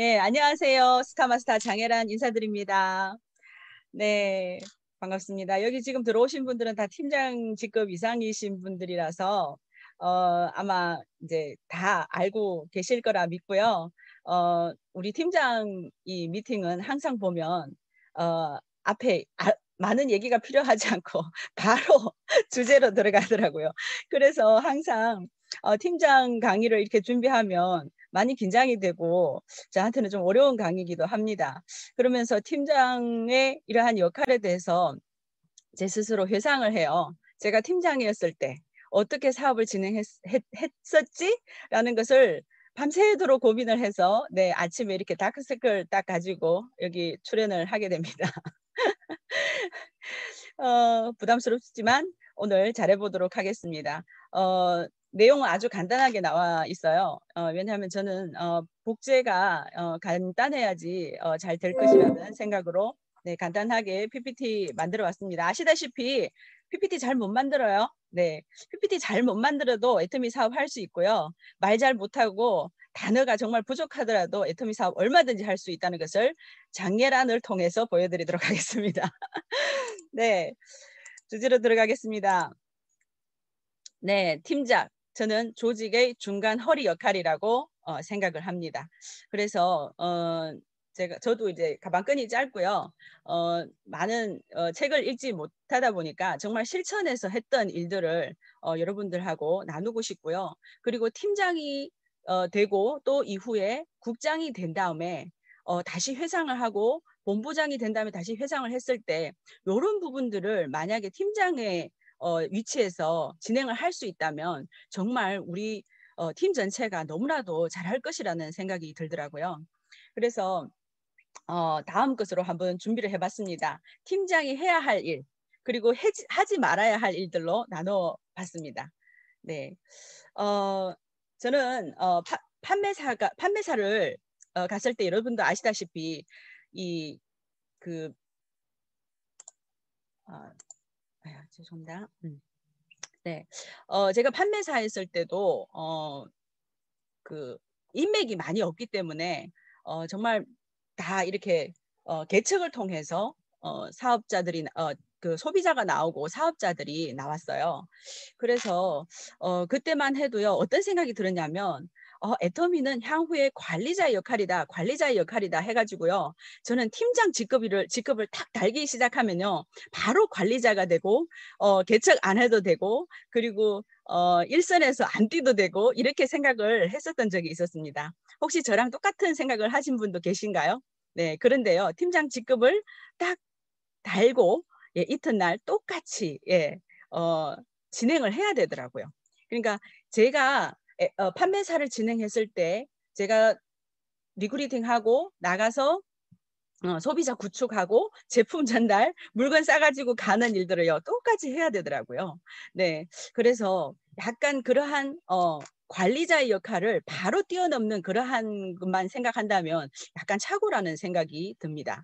네, 안녕하세요. 스타마스타 장혜란 인사드립니다. 네, 반갑습니다. 여기 지금 들어오신 분들은 다 팀장 직급 이상이신 분들이라서 어, 아마 이제 다 알고 계실 거라 믿고요. 어, 우리 팀장 이 미팅은 항상 보면 어, 앞에 아, 많은 얘기가 필요하지 않고 바로 주제로 들어가더라고요. 그래서 항상 어, 팀장 강의를 이렇게 준비하면 많이 긴장이 되고 저한테는 좀 어려운 강의이기도 합니다. 그러면서 팀장의 이러한 역할에 대해서 제 스스로 회상을 해요. 제가 팀장이었을 때 어떻게 사업을 진행했었지라는 것을 밤새도록 고민을 해서 네 아침에 이렇게 다크서클 딱 가지고 여기 출연을 하게 됩니다. 어, 부담스럽지만 오늘 잘해보도록 하겠습니다. 어, 내용은 아주 간단하게 나와 있어요. 어, 왜냐하면 저는 어, 복제가 어, 간단해야지 어, 잘될 것이라는 생각으로 네, 간단하게 PPT 만들어 왔습니다. 아시다시피 PPT 잘 못 만들어요. 네, PPT 잘 못 만들어도 애터미 사업 할 수 있고요. 말 잘 못하고 단어가 정말 부족하더라도 애터미 사업 얼마든지 할 수 있다는 것을 장례란을 통해서 보여드리도록 하겠습니다. 네, 주제로 들어가겠습니다. 네, 팀작. 저는 조직의 중간 허리 역할이라고 어, 생각을 합니다. 그래서 어, 제가 저도 이제 가방끈이 짧고요. 어, 많은 어, 책을 읽지 못하다 보니까 정말 실천에서 했던 일들을 어, 여러분들하고 나누고 싶고요. 그리고 팀장이 어, 되고 또 이후에 국장이 된 다음에 어, 다시 회상을 하고 본부장이 된 다음에 다시 회상을 했을 때 이런 부분들을 만약에 팀장의 어, 위치에서 진행을 할 수 있다면 정말 우리 어, 팀 전체가 너무나도 잘할 것이라는 생각이 들더라고요. 그래서 어, 다음 것으로 한번 준비를 해봤습니다. 팀장이 해야 할 일, 그리고 해지, 하지 말아야 할 일들로 나눠 봤습니다. 네. 어, 저는 어, 파, 판매사가, 판매사를 어, 갔을 때 여러분도 아시다시피 이, 그, 어, 아유, 죄송합니다. 음. 네, 어, 제가 판매사 했을 때도 어, 그 인맥이 많이 없기 때문에 어, 정말 다 이렇게 어, 개척을 통해서 어, 사업자들이 어, 그 소비자가 나오고 사업자들이 나왔어요. 그래서 어, 그때만 해도요 어떤 생각이 들었냐면 어, 애터미는 향후에 관리자의 역할이다, 관리자의 역할이다 해가지고요. 저는 팀장 직급을 직급을 탁 달기 시작하면요, 바로 관리자가 되고 어, 개척 안 해도 되고 그리고 어, 일선에서 안 뛰도 되고 이렇게 생각을 했었던 적이 있었습니다. 혹시 저랑 똑같은 생각을 하신 분도 계신가요? 네, 그런데요, 팀장 직급을 딱 달고 예, 이튿날 똑같이 예, 어, 진행을 해야 되더라고요. 그러니까 제가 어, 판매사를 진행했을 때 제가 리그리팅하고 나가서 어, 소비자 구축하고 제품 전달, 물건 싸가지고 가는 일들을요, 똑같이 해야 되더라고요. 네. 그래서 약간 그러한, 어, 관리자의 역할을 바로 뛰어넘는 그러한 것만 생각한다면 약간 착오라는 생각이 듭니다.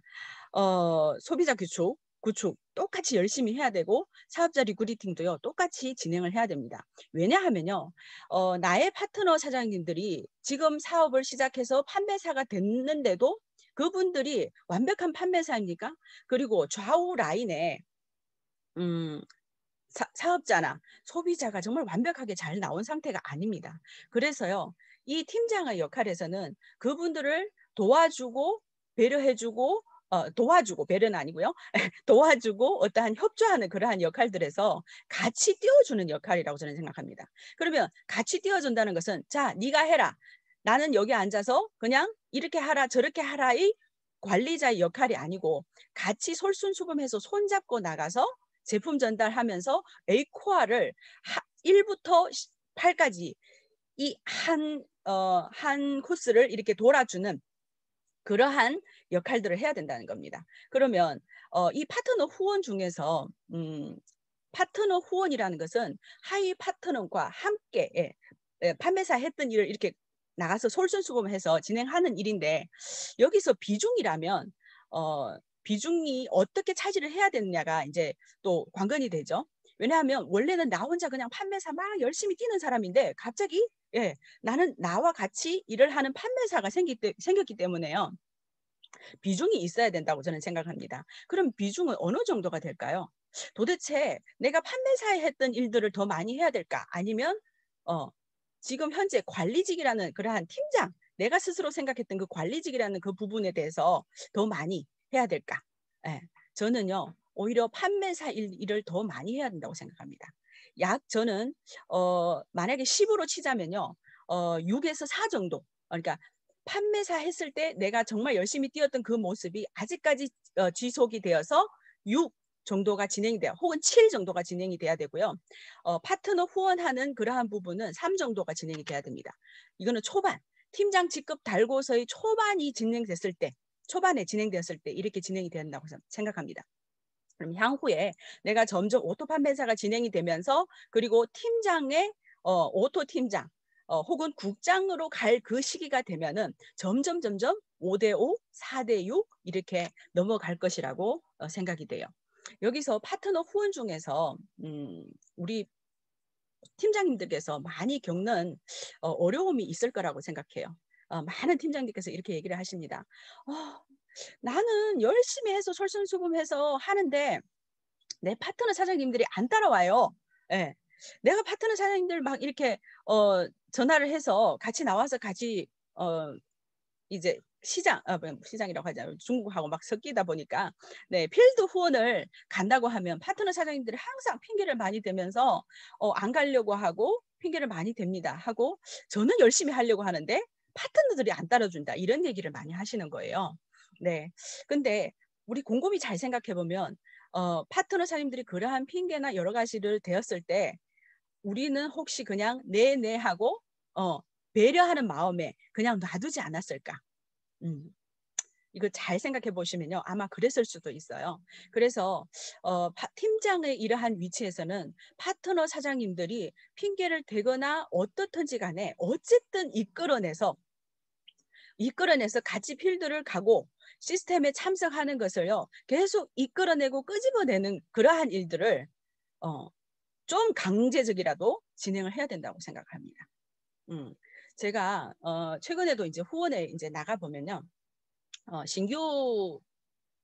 어, 소비자 구축, 구축 똑같이 열심히 해야 되고 사업자 리그리팅도요 똑같이 진행을 해야 됩니다. 왜냐하면요 어, 나의 파트너 사장님들이 지금 사업을 시작해서 판매사가 됐는데도 그분들이 완벽한 판매사입니까? 그리고 좌우 라인에 음, 사, 업자나 소비자가 정말 완벽하게 잘 나온 상태가 아닙니다. 그래서요 이 팀장의 역할에서는 그분들을 도와주고 배려해주고 어, 도와주고 배려는 아니고요. 도와주고 어떠한 협조하는 그러한 역할들에서 같이 띄워주는 역할이라고 저는 생각합니다. 그러면 같이 띄워준다는 것은 자 네가 해라. 나는 여기 앉아서 그냥 이렇게 하라 저렇게 하라의 관리자의 역할이 아니고 같이 솔순수범해서 손잡고 나가서 제품 전달하면서 에이코아를 1부터 8까지 이한한 어, 한 코스를 이렇게 돌아주는 그러한 역할들을 해야 된다는 겁니다. 그러면 어, 이 파트너 후원 중에서 음, 파트너 후원이라는 것은 하위 파트너과 함께 예, 예, 판매사 했던 일을 이렇게 나가서 솔선수범해서 진행하는 일인데 여기서 비중이라면 어, 비중이 어떻게 차지를 해야 되느냐가 이제 또 관건이 되죠. 왜냐하면 원래는 나 혼자 그냥 판매사 막 열심히 뛰는 사람인데 갑자기 예, 나는 나와 같이 일을 하는 판매사가 생기, 생겼기 때문에요. 비중이 있어야 된다고 저는 생각합니다. 그럼 비중은 어느 정도가 될까요? 도대체 내가 판매사에 했던 일들을 더 많이 해야 될까? 아니면 어, 지금 현재 관리직이라는 그러한 팀장, 내가 스스로 생각했던 그 관리직이라는 그 부분에 대해서 더 많이 해야 될까? 예, 저는요 오히려 판매사 일, 일을 더 많이 해야 된다고 생각합니다. 약 저는 어, 만약에 10으로 치자면요 어, 6에서 4 정도 그러니까 판매사 했을 때 내가 정말 열심히 뛰었던 그 모습이 아직까지 어, 지속이 되어서 6 정도가 진행이 돼요. 혹은 7 정도가 진행이 돼야 되고요. 어, 파트너 후원하는 그러한 부분은 3 정도가 진행이 돼야 됩니다. 이거는 초반, 팀장 직급 달고서의 초반이 진행됐을 때, 초반에 진행되었을 때 이렇게 진행이 된다고 생각합니다. 그럼 향후에 내가 점점 오토 판매사가 진행이 되면서 그리고 팀장의 어, 오토 팀장 어, 혹은 국장으로 갈 그 시기가 되면은 점점 점점 5대5, 4대6 이렇게 넘어갈 것이라고 어, 생각이 돼요. 여기서 파트너 후원 중에서 음, 우리 팀장님들께서 많이 겪는 어, 어려움이 있을 거라고 생각해요. 어, 많은 팀장님께서 이렇게 얘기를 하십니다. 어, 나는 열심히 해서 솔선수범해서 하는데 내 파트너 사장님들이 안 따라와요. 예. 네. 내가 파트너 사장님들 막 이렇게 어 전화를 해서 같이 나와서 같이 어 이제 시장 아, 시장이라고 하자 중국하고 막 섞이다 보니까 네 필드 후원을 간다고 하면 파트너 사장님들이 항상 핑계를 많이 대면서 어, 안 가려고 하고 핑계를 많이 댑니다 하고 저는 열심히 하려고 하는데 파트너들이 안 따라준다 이런 얘기를 많이 하시는 거예요. 네 근데 우리 곰곰이 잘 생각해 보면 어, 파트너 사장님들이 그러한 핑계나 여러 가지를 대었을 때 우리는 혹시 그냥 네네 네 하고 어, 배려하는 마음에 그냥 놔두지 않았을까? 음. 이거 잘 생각해 보시면요. 아마 그랬을 수도 있어요. 그래서 어, 팀장의 이러한 위치에서는 파트너 사장님들이 핑계를 대거나 어떻든지 간에 어쨌든 이끌어내서 이끌어내서 같이 필드를 가고 시스템에 참석하는 것을요. 계속 이끌어내고 끄집어내는 그러한 일들을 어, 좀 강제적이라도 진행을 해야 된다고 생각합니다. 음, 제가 어, 최근에도 이제 후원에 이제 나가 보면요, 어, 신규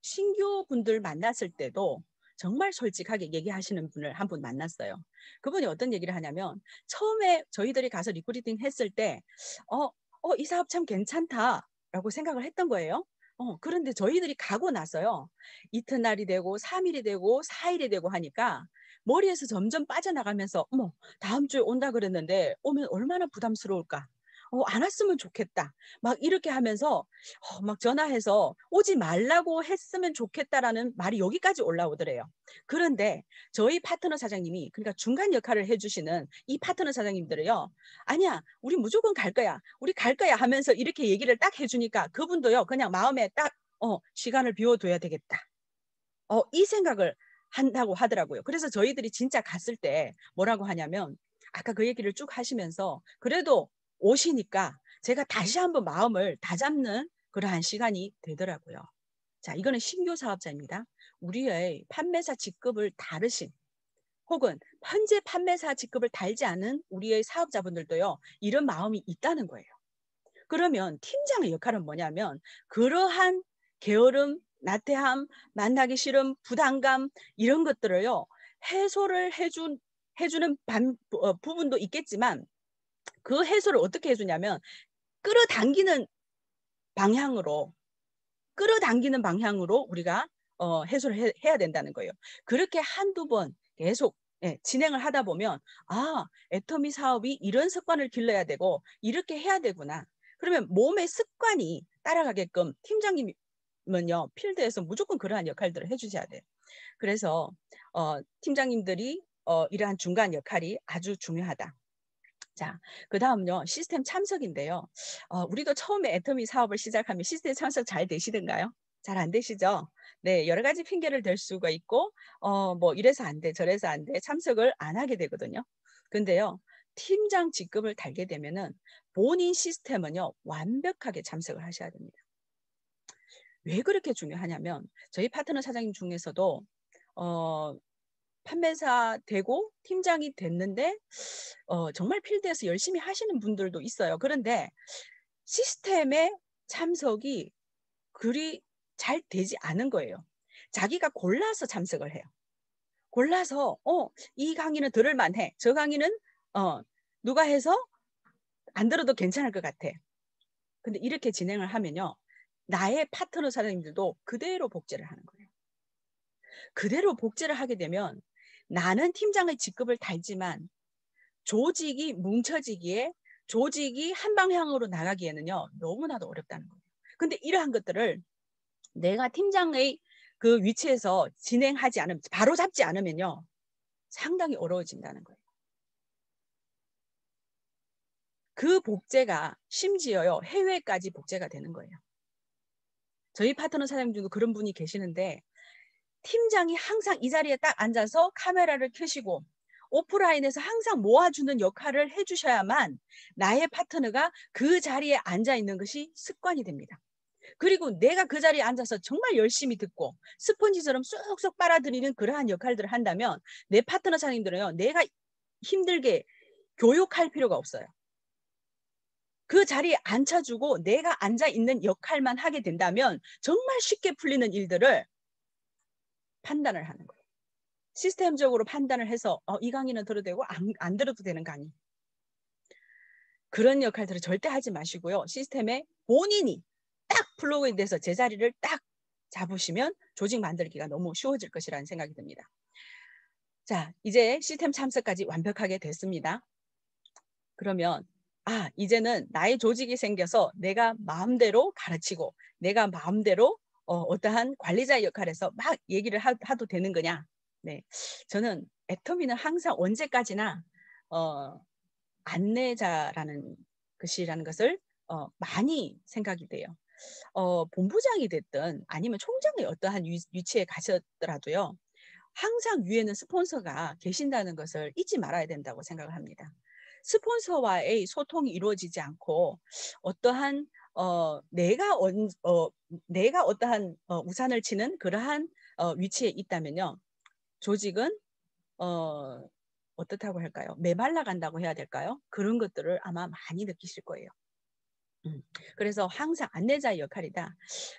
신규 분들 만났을 때도 정말 솔직하게 얘기하시는 분을 한 분 만났어요. 그분이 어떤 얘기를 하냐면 처음에 저희들이 가서 리크루팅 했을 때, 어, 어, 이 사업 참 괜찮다라고 생각을 했던 거예요. 어, 그런데 저희들이 가고 나서요. 이튿날이 되고, 삼일이 되고, 사일이 되고 하니까 머리에서 점점 빠져나가면서 어머 다음 주에 온다 그랬는데 오면 얼마나 부담스러울까 어, 안 왔으면 좋겠다. 막 이렇게 하면서 어, 막 전화해서 오지 말라고 했으면 좋겠다라는 말이 여기까지 올라오더래요. 그런데 저희 파트너 사장님이 그러니까 중간 역할을 해주시는 이 파트너 사장님들을요. 아니야, 우리 무조건 갈 거야. 우리 갈 거야 하면서 이렇게 얘기를 딱 해주니까 그분도요. 그냥 마음에 딱 어, 시간을 비워둬야 되겠다. 어, 이 생각을 한다고 하더라고요. 그래서 저희들이 진짜 갔을 때 뭐라고 하냐면 아까 그 얘기를 쭉 하시면서 그래도 오시니까 제가 다시 한번 마음을 다잡는 그러한 시간이 되더라고요. 자, 이거는 신규 사업자입니다. 우리의 판매사 직급을 다르신 혹은 현재 판매사 직급을 달지 않은 우리의 사업자분들도요. 이런 마음이 있다는 거예요. 그러면 팀장의 역할은 뭐냐면 그러한 게으름 나태함, 만나기 싫음, 부담감 이런 것들을요. 해소를 해준 해주는 반, 어, 부분도 있겠지만 그 해소를 어떻게 해주냐면 끌어당기는 방향으로 끌어당기는 방향으로 우리가 어, 해소를 해, 해야 된다는 거예요. 그렇게 한두 번 계속 예, 진행을 하다 보면 아 애터미 사업이 이런 습관을 길러야 되고 이렇게 해야 되구나. 그러면 몸의 습관이 따라가게끔 팀장님이 면요 필드에서 무조건 그러한 역할들을 해주셔야 돼요. 그래서 어, 팀장님들이 어, 이러한 중간 역할이 아주 중요하다. 자, 그 다음요 시스템 참석인데요. 어, 우리도 처음에 애터미 사업을 시작하면 시스템 참석 잘 되시던가요? 잘 안 되시죠? 네, 여러 가지 핑계를 댈 수가 있고, 어, 뭐 이래서 안 돼, 저래서 안 돼, 참석을 안 하게 되거든요. 근데요, 팀장 직급을 달게 되면은 본인 시스템은요 완벽하게 참석을 하셔야 됩니다. 왜 그렇게 중요하냐면 저희 파트너 사장님 중에서도 어, 판매사 되고 팀장이 됐는데 어, 정말 필드에서 열심히 하시는 분들도 있어요. 그런데 시스템에 참석이 그리 잘 되지 않은 거예요. 자기가 골라서 참석을 해요. 골라서 어, 이 강의는 들을 만해. 저 강의는 어, 누가 해서 안 들어도 괜찮을 것 같아. 근데 이렇게 진행을 하면요. 나의 파트너 사장님들도 그대로 복제를 하는 거예요. 그대로 복제를 하게 되면 나는 팀장의 직급을 달지만 조직이 뭉쳐지기에 조직이 한 방향으로 나가기에는요 너무나도 어렵다는 거예요. 근데 이러한 것들을 내가 팀장의 그 위치에서 진행하지 않으면 바로 잡지 않으면요 상당히 어려워진다는 거예요. 그 복제가 심지어요 해외까지 복제가 되는 거예요. 저희 파트너 사장님 중에 그런 분이 계시는데 팀장이 항상 이 자리에 딱 앉아서 카메라를 켜시고 오프라인에서 항상 모아주는 역할을 해주셔야만 나의 파트너가 그 자리에 앉아 있는 것이 습관이 됩니다. 그리고 내가 그 자리에 앉아서 정말 열심히 듣고 스펀지처럼 쏙쏙 빨아들이는 그러한 역할들을 한다면 내 파트너 사장님들은요, 내가 힘들게 교육할 필요가 없어요. 그 자리에 앉혀주고 내가 앉아 있는 역할만 하게 된다면 정말 쉽게 풀리는 일들을 판단을 하는 거예요. 시스템적으로 판단을 해서 어, 이 강의는 들어도 되고 안, 안 들어도 되는 강의. 그런 역할들을 절대 하지 마시고요. 시스템에 본인이 딱 플로그에 대서 제자리를 딱 잡으시면 조직 만들기가 너무 쉬워질 것이라는 생각이 듭니다. 자, 이제 시스템 참석까지 완벽하게 됐습니다. 그러면 아, 이제는 나의 조직이 생겨서 내가 마음대로 가르치고 내가 마음대로 어, 어떠한 관리자 역할에서 막 얘기를 하, 도 되는 거냐. 네. 저는 애터미는 항상 언제까지나 어, 안내자라는 것이라는 것을 어, 많이 생각이 돼요. 어, 본부장이 됐든 아니면 총장의 어떠한 위치에 가셨더라도요. 항상 위에는 스폰서가 계신다는 것을 잊지 말아야 된다고 생각을 합니다. 스폰서와의 소통이 이루어지지 않고 어떠한 어, 내가 원, 어, 내가 어떠한 어, 우산을 치는 그러한 어, 위치에 있다면요. 조직은 어, 어떻다고 할까요? 메말라 간다고 해야 될까요? 그런 것들을 아마 많이 느끼실 거예요. 음. 그래서 항상 안내자의 역할이다.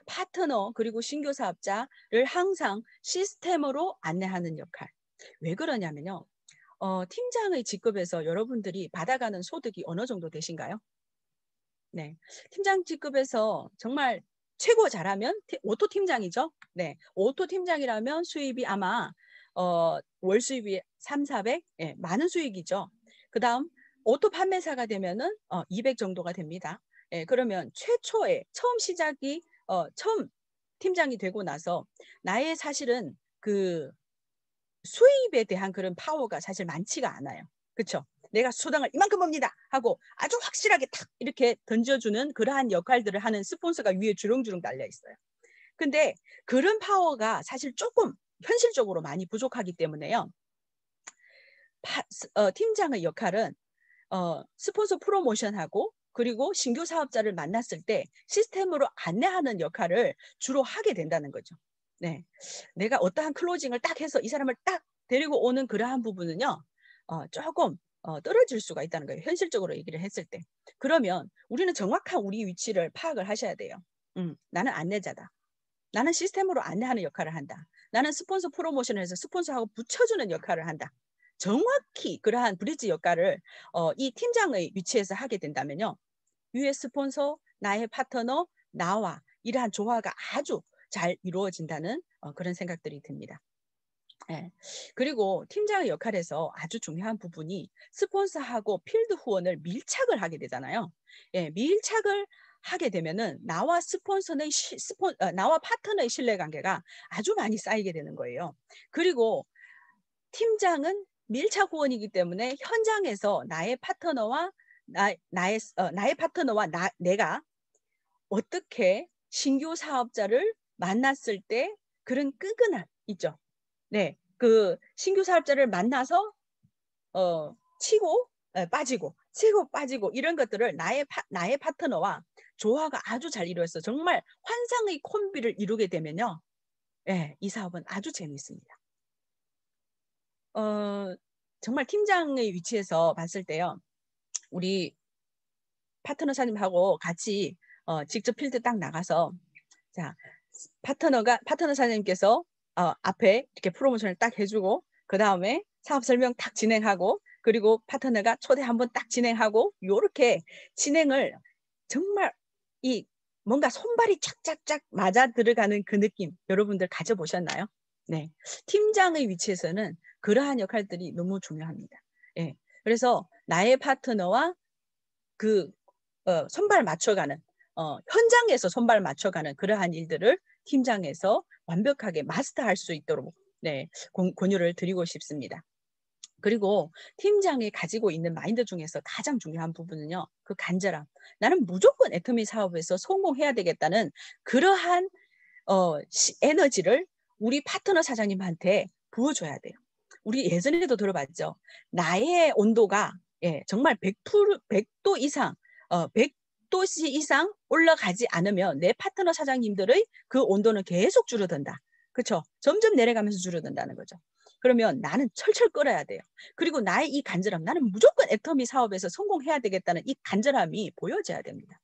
파트너 그리고 신규 사업자를 항상 시스템으로 안내하는 역할. 왜 그러냐면요. 어, 팀장의 직급에서 여러분들이 받아가는 소득이 어느 정도 되신가요? 네, 팀장 직급에서 정말 최고 잘하면 오토 팀장이죠. 네, 오토 팀장이라면 수입이 아마 어, 월 수입이 3, 400, 예, 많은 수익이죠. 그 다음 오토 판매사가 되면은 어, 200 정도가 됩니다. 예, 그러면 최초에 처음 시작이 어, 처음 팀장이 되고 나서 나의 사실은 그 수입에 대한 그런 파워가 사실 많지가 않아요. 그렇죠? 내가 수당을 이만큼 봅니다 하고 아주 확실하게 탁 이렇게 던져주는 그러한 역할들을 하는 스폰서가 위에 주렁주렁 달려 있어요. 근데 그런 파워가 사실 조금 현실적으로 많이 부족하기 때문에요. 파, 어, 팀장의 역할은 어, 스폰서 프로모션하고 그리고 신규 사업자를 만났을 때 시스템으로 안내하는 역할을 주로 하게 된다는 거죠. 네. 내가 어떠한 클로징을 딱 해서 이 사람을 딱 데리고 오는 그러한 부분은요. 어, 조금 어, 떨어질 수가 있다는 거예요. 현실적으로 얘기를 했을 때. 그러면 우리는 정확한 우리 위치를 파악을 하셔야 돼요. 음, 나는 안내자다. 나는 시스템으로 안내하는 역할을 한다. 나는 스폰서 프로모션을 해서 스폰서하고 붙여주는 역할을 한다. 정확히 그러한 브릿지 역할을 어, 이 팀장의 위치에서 하게 된다면요. 위에 스폰서, 나의 파트너, 나와 이러한 조화가 아주 잘 이루어진다는 어, 그런 생각들이 듭니다. 예. 그리고 팀장의 역할에서 아주 중요한 부분이 스폰서하고 필드 후원을 밀착을 하게 되잖아요. 예, 밀착을 하게 되면은 나와 스폰서의 시, 스폰 어, 나와 파트너의 신뢰 관계가 아주 많이 쌓이게 되는 거예요. 그리고 팀장은 밀착 후원이기 때문에 현장에서 나의 파트너와 나, 나의 어, 나의 파트너와 나, 내가 어떻게 신규 사업자를 만났을 때 그런 끈끈함 있죠. 네, 그 신규 사업자를 만나서 어 치고 에, 예, 빠지고 치고 빠지고 이런 것들을 나의 파, 나의 파트너와 조화가 아주 잘 이루어서 정말 환상의 콤비를 이루게 되면요, 예, 이 사업은 아주 재미있습니다. 어 정말 팀장의 위치에서 봤을 때요, 우리 파트너사님하고 같이 어, 직접 필드 딱 나가서 자 파트너가 파트너 사장님께서 어, 앞에 이렇게 프로모션을 딱 해주고 그 다음에 사업 설명 딱 진행하고 그리고 파트너가 초대 한번 딱 진행하고 요렇게 진행을 정말 이 뭔가 손발이 착착착 맞아 들어가는 그 느낌 여러분들 가져보셨나요? 네. 팀장의 위치에서는 그러한 역할들이 너무 중요합니다. 예. 네. 그래서 나의 파트너와 그 어, 손발 맞춰가는 어, 현장에서 손발 맞춰가는 그러한 일들을 팀장에서 완벽하게 마스터할 수 있도록 네, 권유를 드리고 싶습니다. 그리고 팀장이 가지고 있는 마인드 중에서 가장 중요한 부분은요. 그 간절함. 나는 무조건 애터미 사업에서 성공해야 되겠다는 그러한 어, 시, 에너지를 우리 파트너 사장님한테 부어줘야 돼요. 우리 예전에도 들어봤죠. 나의 온도가 예, 정말 100%, 100도 이상, 어, 1 10도씨 이상 올라가지 않으면 내 파트너 사장님들의 그 온도는 계속 줄어든다. 그렇죠? 점점 내려가면서 줄어든다는 거죠. 그러면 나는 철철 끌어야 돼요. 그리고 나의 이 간절함, 나는 무조건 애터미 사업에서 성공해야 되겠다는 이 간절함이 보여져야 됩니다.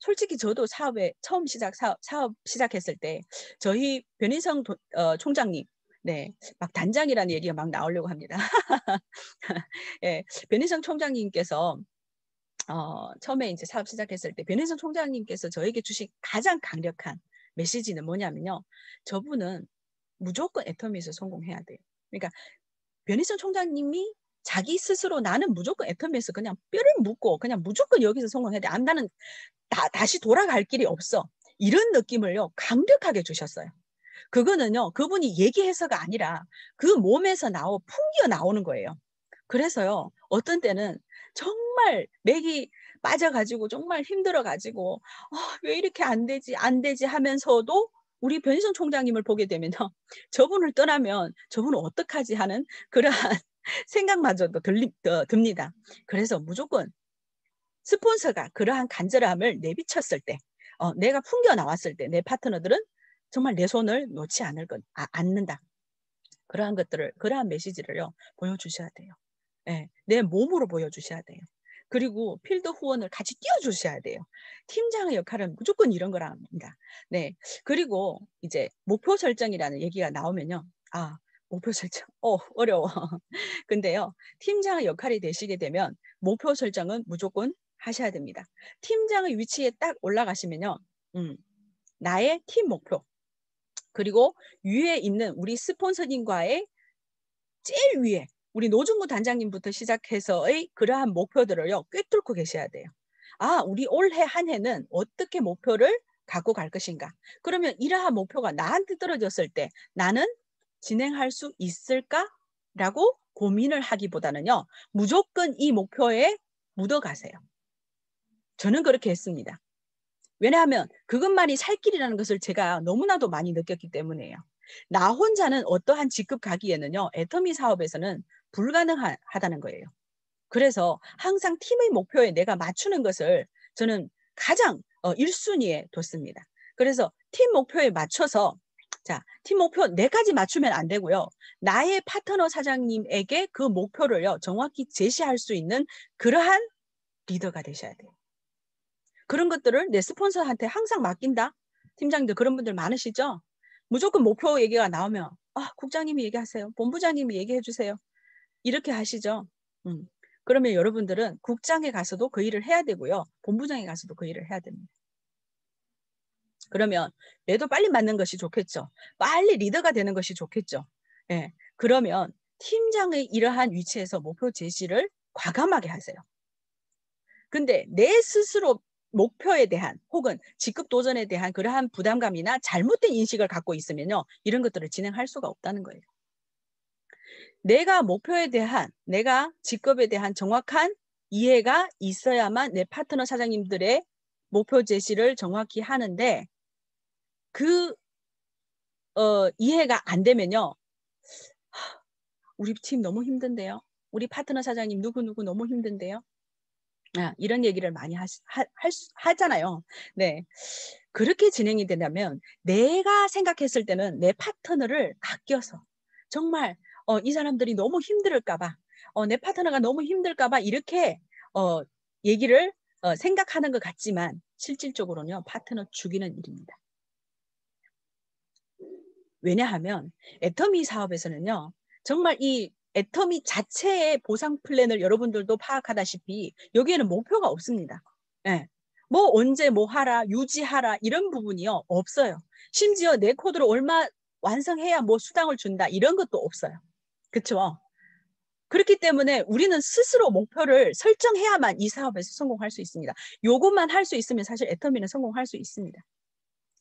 솔직히 저도 사업에 처음 시작 사업, 사업 시작했을 때 저희 변인성 도, 어, 총장님 네, 막 단장이라는 얘기가 막 나오려고 합니다. 예, 변희성 총장님께서 어, 처음에 이제 사업 시작했을 때 변혜선 총장님께서 저에게 주신 가장 강력한 메시지는 뭐냐면요. 저분은 무조건 애터미에서 성공해야 돼요. 그러니까 변희선 총장님이 자기 스스로 나는 무조건 애터미에서 그냥 뼈를 묻고 그냥 무조건 여기서 성공해야 돼. 안 아, 나는 다, 다시 돌아갈 길이 없어. 이런 느낌을요. 강력하게 주셨어요. 그거는요. 그분이 얘기해서가 아니라 그 몸에서 나오 풍겨 나오는 거예요. 그래서요. 어떤 때는 정말 맥이 빠져가지고 정말 힘들어가지고 어, 왜 이렇게 안 되지 안 되지 하면서도 우리 변희선 총장님을 보게 되면 요 저분을 떠나면 저분을 어떡하지 하는 그러한 생각마저도 들리, 어, 듭니다. 그래서 무조건 스폰서가 그러한 간절함을 내비쳤을 때 어, 내가 풍겨 나왔을 때 내 파트너들은 정말 내 손을 놓지 않을 건 아, 않는다. 그러한 것들을 그러한 메시지를요 보여주셔야 돼요. 예, 내 몸으로 보여주셔야 돼요. 그리고 필드 후원을 같이 띄워주셔야 돼요. 팀장의 역할은 무조건 이런 거라합니다 네. 그리고 이제 목표 설정이라는 얘기가 나오면요. 아, 목표 설정. 어, 어려워. 근데요. 팀장의 역할이 되시게 되면 목표 설정은 무조건 하셔야 됩니다. 팀장의 위치에 딱 올라가시면요. 음, 나의 팀 목표. 그리고 위에 있는 우리 스폰서님과의 제일 위에 우리 노중구 단장님부터 시작해서의 그러한 목표들을요 꿰뚫고 계셔야 돼요. 아, 우리 올해 한 해는 어떻게 목표를 갖고 갈 것인가? 그러면 이러한 목표가 나한테 떨어졌을 때 나는 진행할 수 있을까라고 고민을 하기보다는요 무조건 이 목표에 묻어가세요. 저는 그렇게 했습니다. 왜냐하면 그것만이 살 길이라는 것을 제가 너무나도 많이 느꼈기 때문에요나 혼자는 어떠한 직급 가기에는요, 애터미 사업에서는 불가능하다는 거예요. 그래서 항상 팀의 목표에 내가 맞추는 것을 저는 가장 어, 일순위에 뒀습니다. 그래서 팀 목표에 맞춰서 자, 팀 목표 4 가지 맞추면 안 되고요. 나의 파트너 사장님에게 그 목표를요, 정확히 제시할 수 있는 그러한 리더가 되셔야 돼요. 그런 것들을 내 스폰서한테 항상 맡긴다? 팀장님들 그런 분들 많으시죠? 무조건 목표 얘기가 나오면, 아, 국장님이 얘기하세요. 본부장님이 얘기해 주세요. 이렇게 하시죠. 음. 그러면 여러분들은 국장에 가서도 그 일을 해야 되고요. 본부장에 가서도 그 일을 해야 됩니다. 그러면 얘도 빨리 맞는 것이 좋겠죠. 빨리 리더가 되는 것이 좋겠죠. 예. 그러면 팀장의 이러한 위치에서 목표 제시를 과감하게 하세요. 근데 내 스스로 목표에 대한 혹은 직급 도전에 대한 그러한 부담감이나 잘못된 인식을 갖고 있으면요. 이런 것들을 진행할 수가 없다는 거예요. 내가 목표에 대한, 내가 직업에 대한 정확한 이해가 있어야만 내 파트너 사장님들의 목표 제시를 정확히 하는데 그 어, 이해가 안 되면요. 우리 팀 너무 힘든데요. 우리 파트너 사장님 누구누구 너무 힘든데요. 아, 이런 얘기를 많이 하, 하, 하잖아요. 네. 그렇게 진행이 된다면 내가 생각했을 때는 내 파트너를 아껴서 정말 어, 이 사람들이 너무 힘들까봐, 어, 내 파트너가 너무 힘들까봐 이렇게 어, 얘기를 어, 생각하는 것 같지만 실질적으로는 파트너 죽이는 일입니다. 왜냐하면 애터미 사업에서는요 정말 이 애터미 자체의 보상 플랜을 여러분들도 파악하다시피 여기에는 목표가 없습니다. 네. 뭐 언제 뭐 하라 유지하라 이런 부분이요 없어요. 심지어 내 코드를 얼마 완성해야 뭐 수당을 준다 이런 것도 없어요. 그렇죠? 그렇기 때문에 우리는 스스로 목표를 설정해야만 이 사업에서 성공할 수 있습니다. 요것만 할 수 있으면 사실 애터미는 성공할 수 있습니다.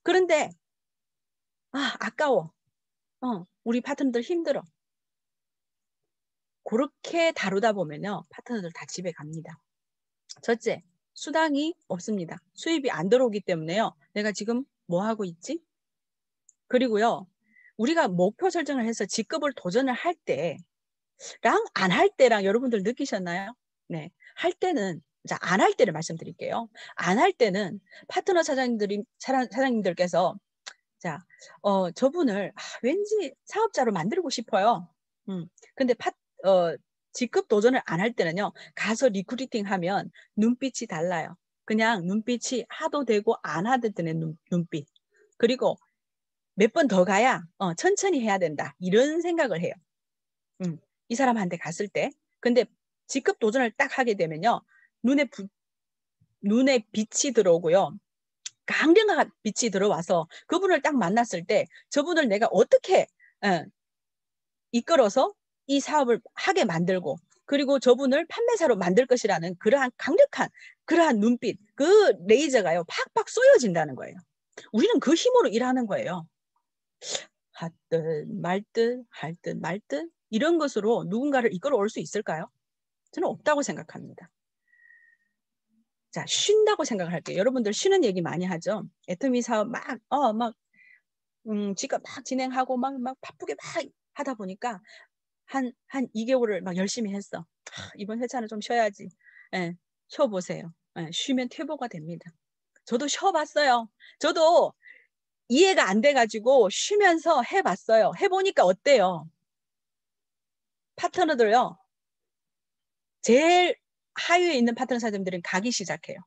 그런데 아 아까워. 어, 우리 파트너들 힘들어. 그렇게 다루다 보면요 파트너들 다 집에 갑니다. 첫째 수당이 없습니다. 수입이 안 들어오기 때문에요. 내가 지금 뭐 하고 있지? 그리고요 우리가 목표 설정을 해서 직급을 도전을 할 때랑 안 할 때랑 여러분들 느끼셨나요? 네. 할 때는 자, 안 할 때를 말씀드릴게요. 안 할 때는 파트너 사장님들이 사장님들께서 자, 어, 저분을 아, 왠지 사업자로 만들고 싶어요. 음. 근데 파 어, 직급 도전을 안 할 때는요. 가서 리크루팅 하면 눈빛이 달라요. 그냥 눈빛이 하도 되고 안 하도 되는 눈, 빛 그리고 몇번더 가야 어, 천천히 해야 된다. 이런 생각을 해요. 음, 이 사람한테 갔을 때. 근데 직급 도전을 딱 하게 되면요. 눈에 부, 눈에 빛이 들어오고요. 강력한 빛이 들어와서 그분을 딱 만났을 때 저분을 내가 어떻게 어, 이끌어서 이 사업을 하게 만들고 그리고 저분을 판매사로 만들 것이라는 그러한 강력한 그러한 눈빛 그 레이저가요 팍팍 쏘여진다는 거예요. 우리는 그 힘으로 일하는 거예요. 하듯 말든 할듯 말듯 이런 것으로 누군가를 이끌어 올수 있을까요? 저는 없다고 생각합니다. 자, 쉰다고 생각을 할게요. 여러분들 쉬는 얘기 많이 하죠. 애터미 사업 막, 어, 막, 음, 지금 막 진행하고 막, 막 바쁘게 막 하다 보니까 한, 한 2개월을 막 열심히 했어. 아, 이번 회차는 좀 쉬어야지. 예, 쉬어보세요. 예, 쉬면 퇴보가 됩니다. 저도 쉬어봤어요. 저도 이해가 안 돼가지고 쉬면서 해봤어요. 해보니까 어때요? 파트너들요. 제일 하위에 있는 파트너 사장님들은 가기 시작해요.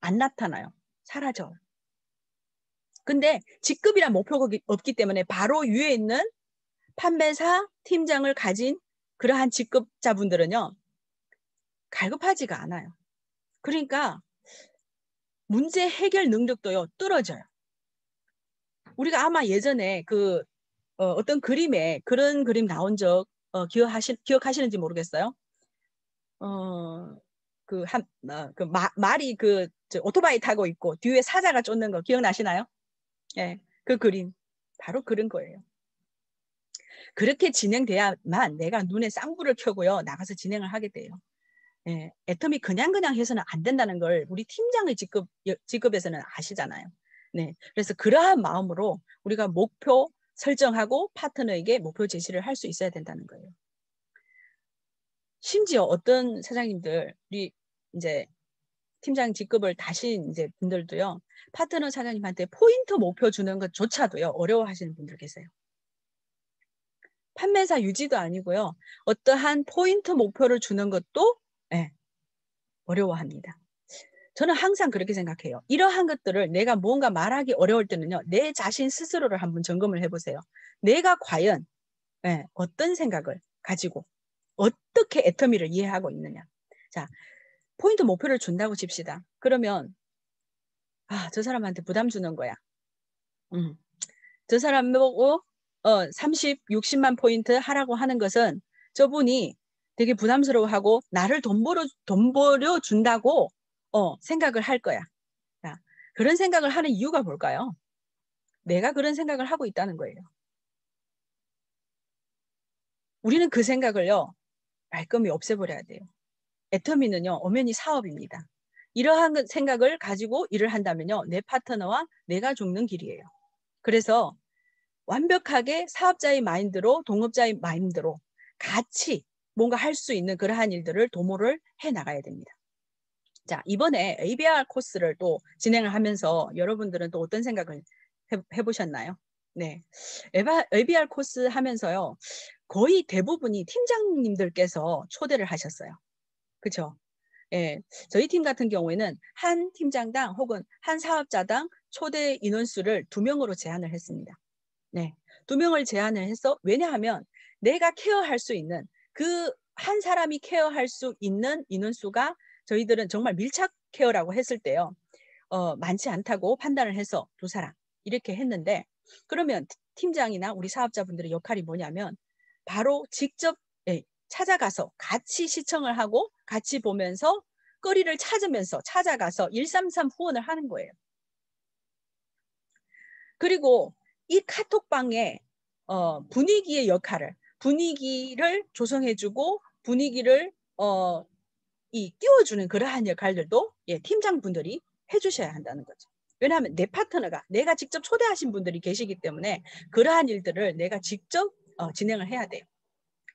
안 나타나요. 사라져요. 근데 직급이란 목표가 없기 때문에 바로 위에 있는 판매사 팀장을 가진 그러한 직급자분들은요. 갈급하지가 않아요. 그러니까 문제 해결 능력도요. 떨어져요. 우리가 아마 예전에 그 어, 어떤 그림에 그런 그림 나온 적 어, 기억하시, 기억하시는지 모르겠어요. 어, 그, 한, 어, 그 마, 말이 그 저, 오토바이 타고 있고 뒤에 사자가 쫓는 거 기억나시나요? 예, 그 그림. 바로 그런 거예요. 그렇게 진행돼야만 내가 눈에 쌍불을 켜고요. 나가서 진행을 하게 돼요. 예, 애텀이 그냥그냥 해서는 안 된다는 걸 우리 팀장의 직급, 직급에서는 아시잖아요. 네. 그래서 그러한 마음으로 우리가 목표 설정하고 파트너에게 목표 제시를 할 수 있어야 된다는 거예요. 심지어 어떤 사장님들이 이제 팀장 직급을 다시 이제 분들도요. 파트너 사장님한테 포인트 목표 주는 것조차도요. 어려워하시는 분들 계세요. 판매사 유지도 아니고요. 어떠한 포인트 목표를 주는 것도 네, 어려워합니다. 저는 항상 그렇게 생각해요. 이러한 것들을 내가 뭔가 말하기 어려울 때는요, 내 자신 스스로를 한번 점검을 해보세요. 내가 과연 예, 어떤 생각을 가지고 어떻게 애터미를 이해하고 있느냐. 자, 포인트 목표를 준다고 칩시다. 그러면 아, 저 사람한테 부담 주는 거야. 음. 저 사람 보고 어, 30, 60만 포인트 하라고 하는 것은 저분이 되게 부담스러워하고 나를 돈 벌어 돈 벌어 준다고 어, 생각을 할 거야. 자, 그런 생각을 하는 이유가 뭘까요? 내가 그런 생각을 하고 있다는 거예요. 우리는 그 생각을요, 말끔히 없애버려야 돼요. 애터미는요, 엄연히 사업입니다. 이러한 생각을 가지고 일을 한다면요, 내 파트너와 내가 죽는 길이에요. 그래서 완벽하게 사업자의 마인드로 동업자의 마인드로 같이 뭔가 할 수 있는 그러한 일들을 도모를 해 나가야 됩니다. 자, 이번에 ABR 코스를 또 진행을 하면서 여러분들은 또 어떤 생각을 해, 보셨나요 네. ABR 코스 하면서요. 거의 대부분이 팀장님들께서 초대를 하셨어요. 그렇죠? 예. 저희 팀 같은 경우에는 한 팀장당 혹은 한 사업자당 초대 인원수를 두 명으로 제한을 했습니다. 네. 두 명을 제한을 해서 왜냐하면 내가 케어할 수 있는 그 한 사람이 케어할 수 있는 인원수가 저희들은 정말 밀착 케어라고 했을 때요. 어, 많지 않다고 판단을 해서 두 사람 이렇게 했는데 그러면 팀장이나 우리 사업자분들의 역할이 뭐냐면 바로 직접 예, 찾아가서 같이 시청을 하고 같이 보면서 거리를 찾으면서 찾아가서 133 후원을 하는 거예요. 그리고 이 카톡방의 어, 분위기의 역할을 분위기를 조성해주고 분위기를 어, 이 띄워주는 그러한 역할들도 예, 팀장분들이 해주셔야 한다는 거죠. 왜냐하면 내 파트너가 내가 직접 초대하신 분들이 계시기 때문에 그러한 일들을 내가 직접 어, 진행을 해야 돼요.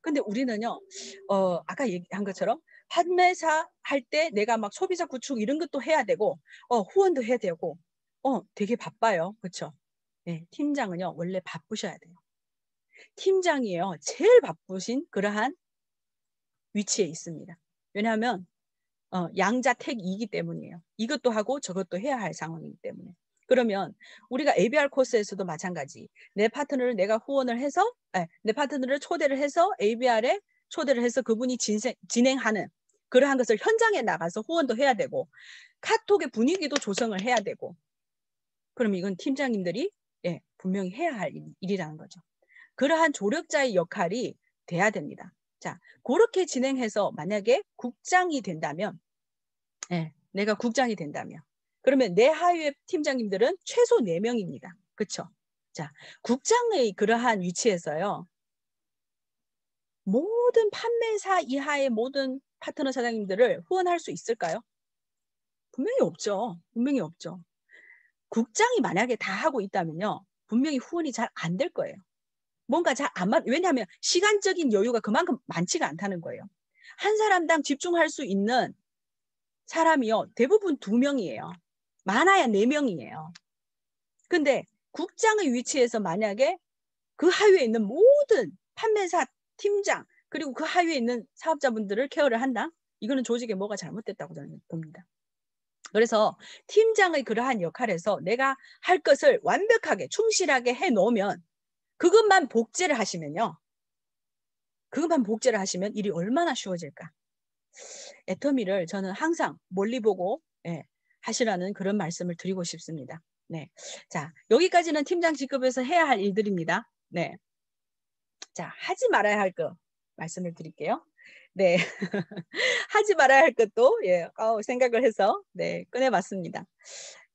근데 우리는요, 어, 아까 얘기한 것처럼 판매사 할 때 내가 막 소비자 구축 이런 것도 해야 되고, 어, 후원도 해야 되고, 어, 되게 바빠요. 그렇죠? 네, 팀장은요, 원래 바쁘셔야 돼요. 팀장이에요. 제일 바쁘신 그러한 위치에 있습니다. 왜냐하면 어, 양자택이기 때문이에요. 이것도 하고 저것도 해야 할 상황이기 때문에. 그러면 우리가 ABR 코스에서도 마찬가지. 내 파트너를 내가 후원을 해서 아니, 예, 내 파트너를 초대를 해서 ABR에 초대를 해서 그분이 진생, 진행하는 그러한 것을 현장에 나가서 후원도 해야 되고 카톡의 분위기도 조성을 해야 되고 그럼 이건 팀장님들이 예, 분명히 해야 할 일, 일이라는 거죠. 그러한 조력자의 역할이 돼야 됩니다. 자, 그렇게 진행해서 만약에 국장이 된다면, 네, 내가 국장이 된다면, 그러면 내 하위의 팀장님들은 최소 네명입니다 그쵸 자, 국장의 그러한 위치에서요. 모든 판매사 이하의 모든 파트너 사장님들을 후원할 수 있을까요? 분명히 없죠. 분명히 없죠. 국장이 만약에 다 하고 있다면요. 분명히 후원이 잘 안 될 거예요. 뭔가 잘 안 맞, 왜냐하면 시간적인 여유가 그만큼 많지가 않다는 거예요. 한 사람당 집중할 수 있는 사람이요. 대부분 두 명이에요. 많아야 네 명이에요. 근데 국장의 위치에서 만약에 그 하위에 있는 모든 판매사 팀장 그리고 그 하위에 있는 사업자분들을 케어를 한다? 이거는 조직에 뭐가 잘못됐다고 저는 봅니다. 그래서 팀장의 그러한 역할에서 내가 할 것을 완벽하게 충실하게 해 놓으면 그것만 복제를 하시면요. 그것만 복제를 하시면 일이 얼마나 쉬워질까. 애터미를 저는 항상 멀리 보고 예, 하시라는 그런 말씀을 드리고 싶습니다. 네. 자, 여기까지는 팀장 직급에서 해야 할 일들입니다. 네. 자, 하지 말아야 할 것 말씀을 드릴게요. 네. 하지 말아야 할 것도 예, 어, 생각을 해서 네, 꺼내봤습니다.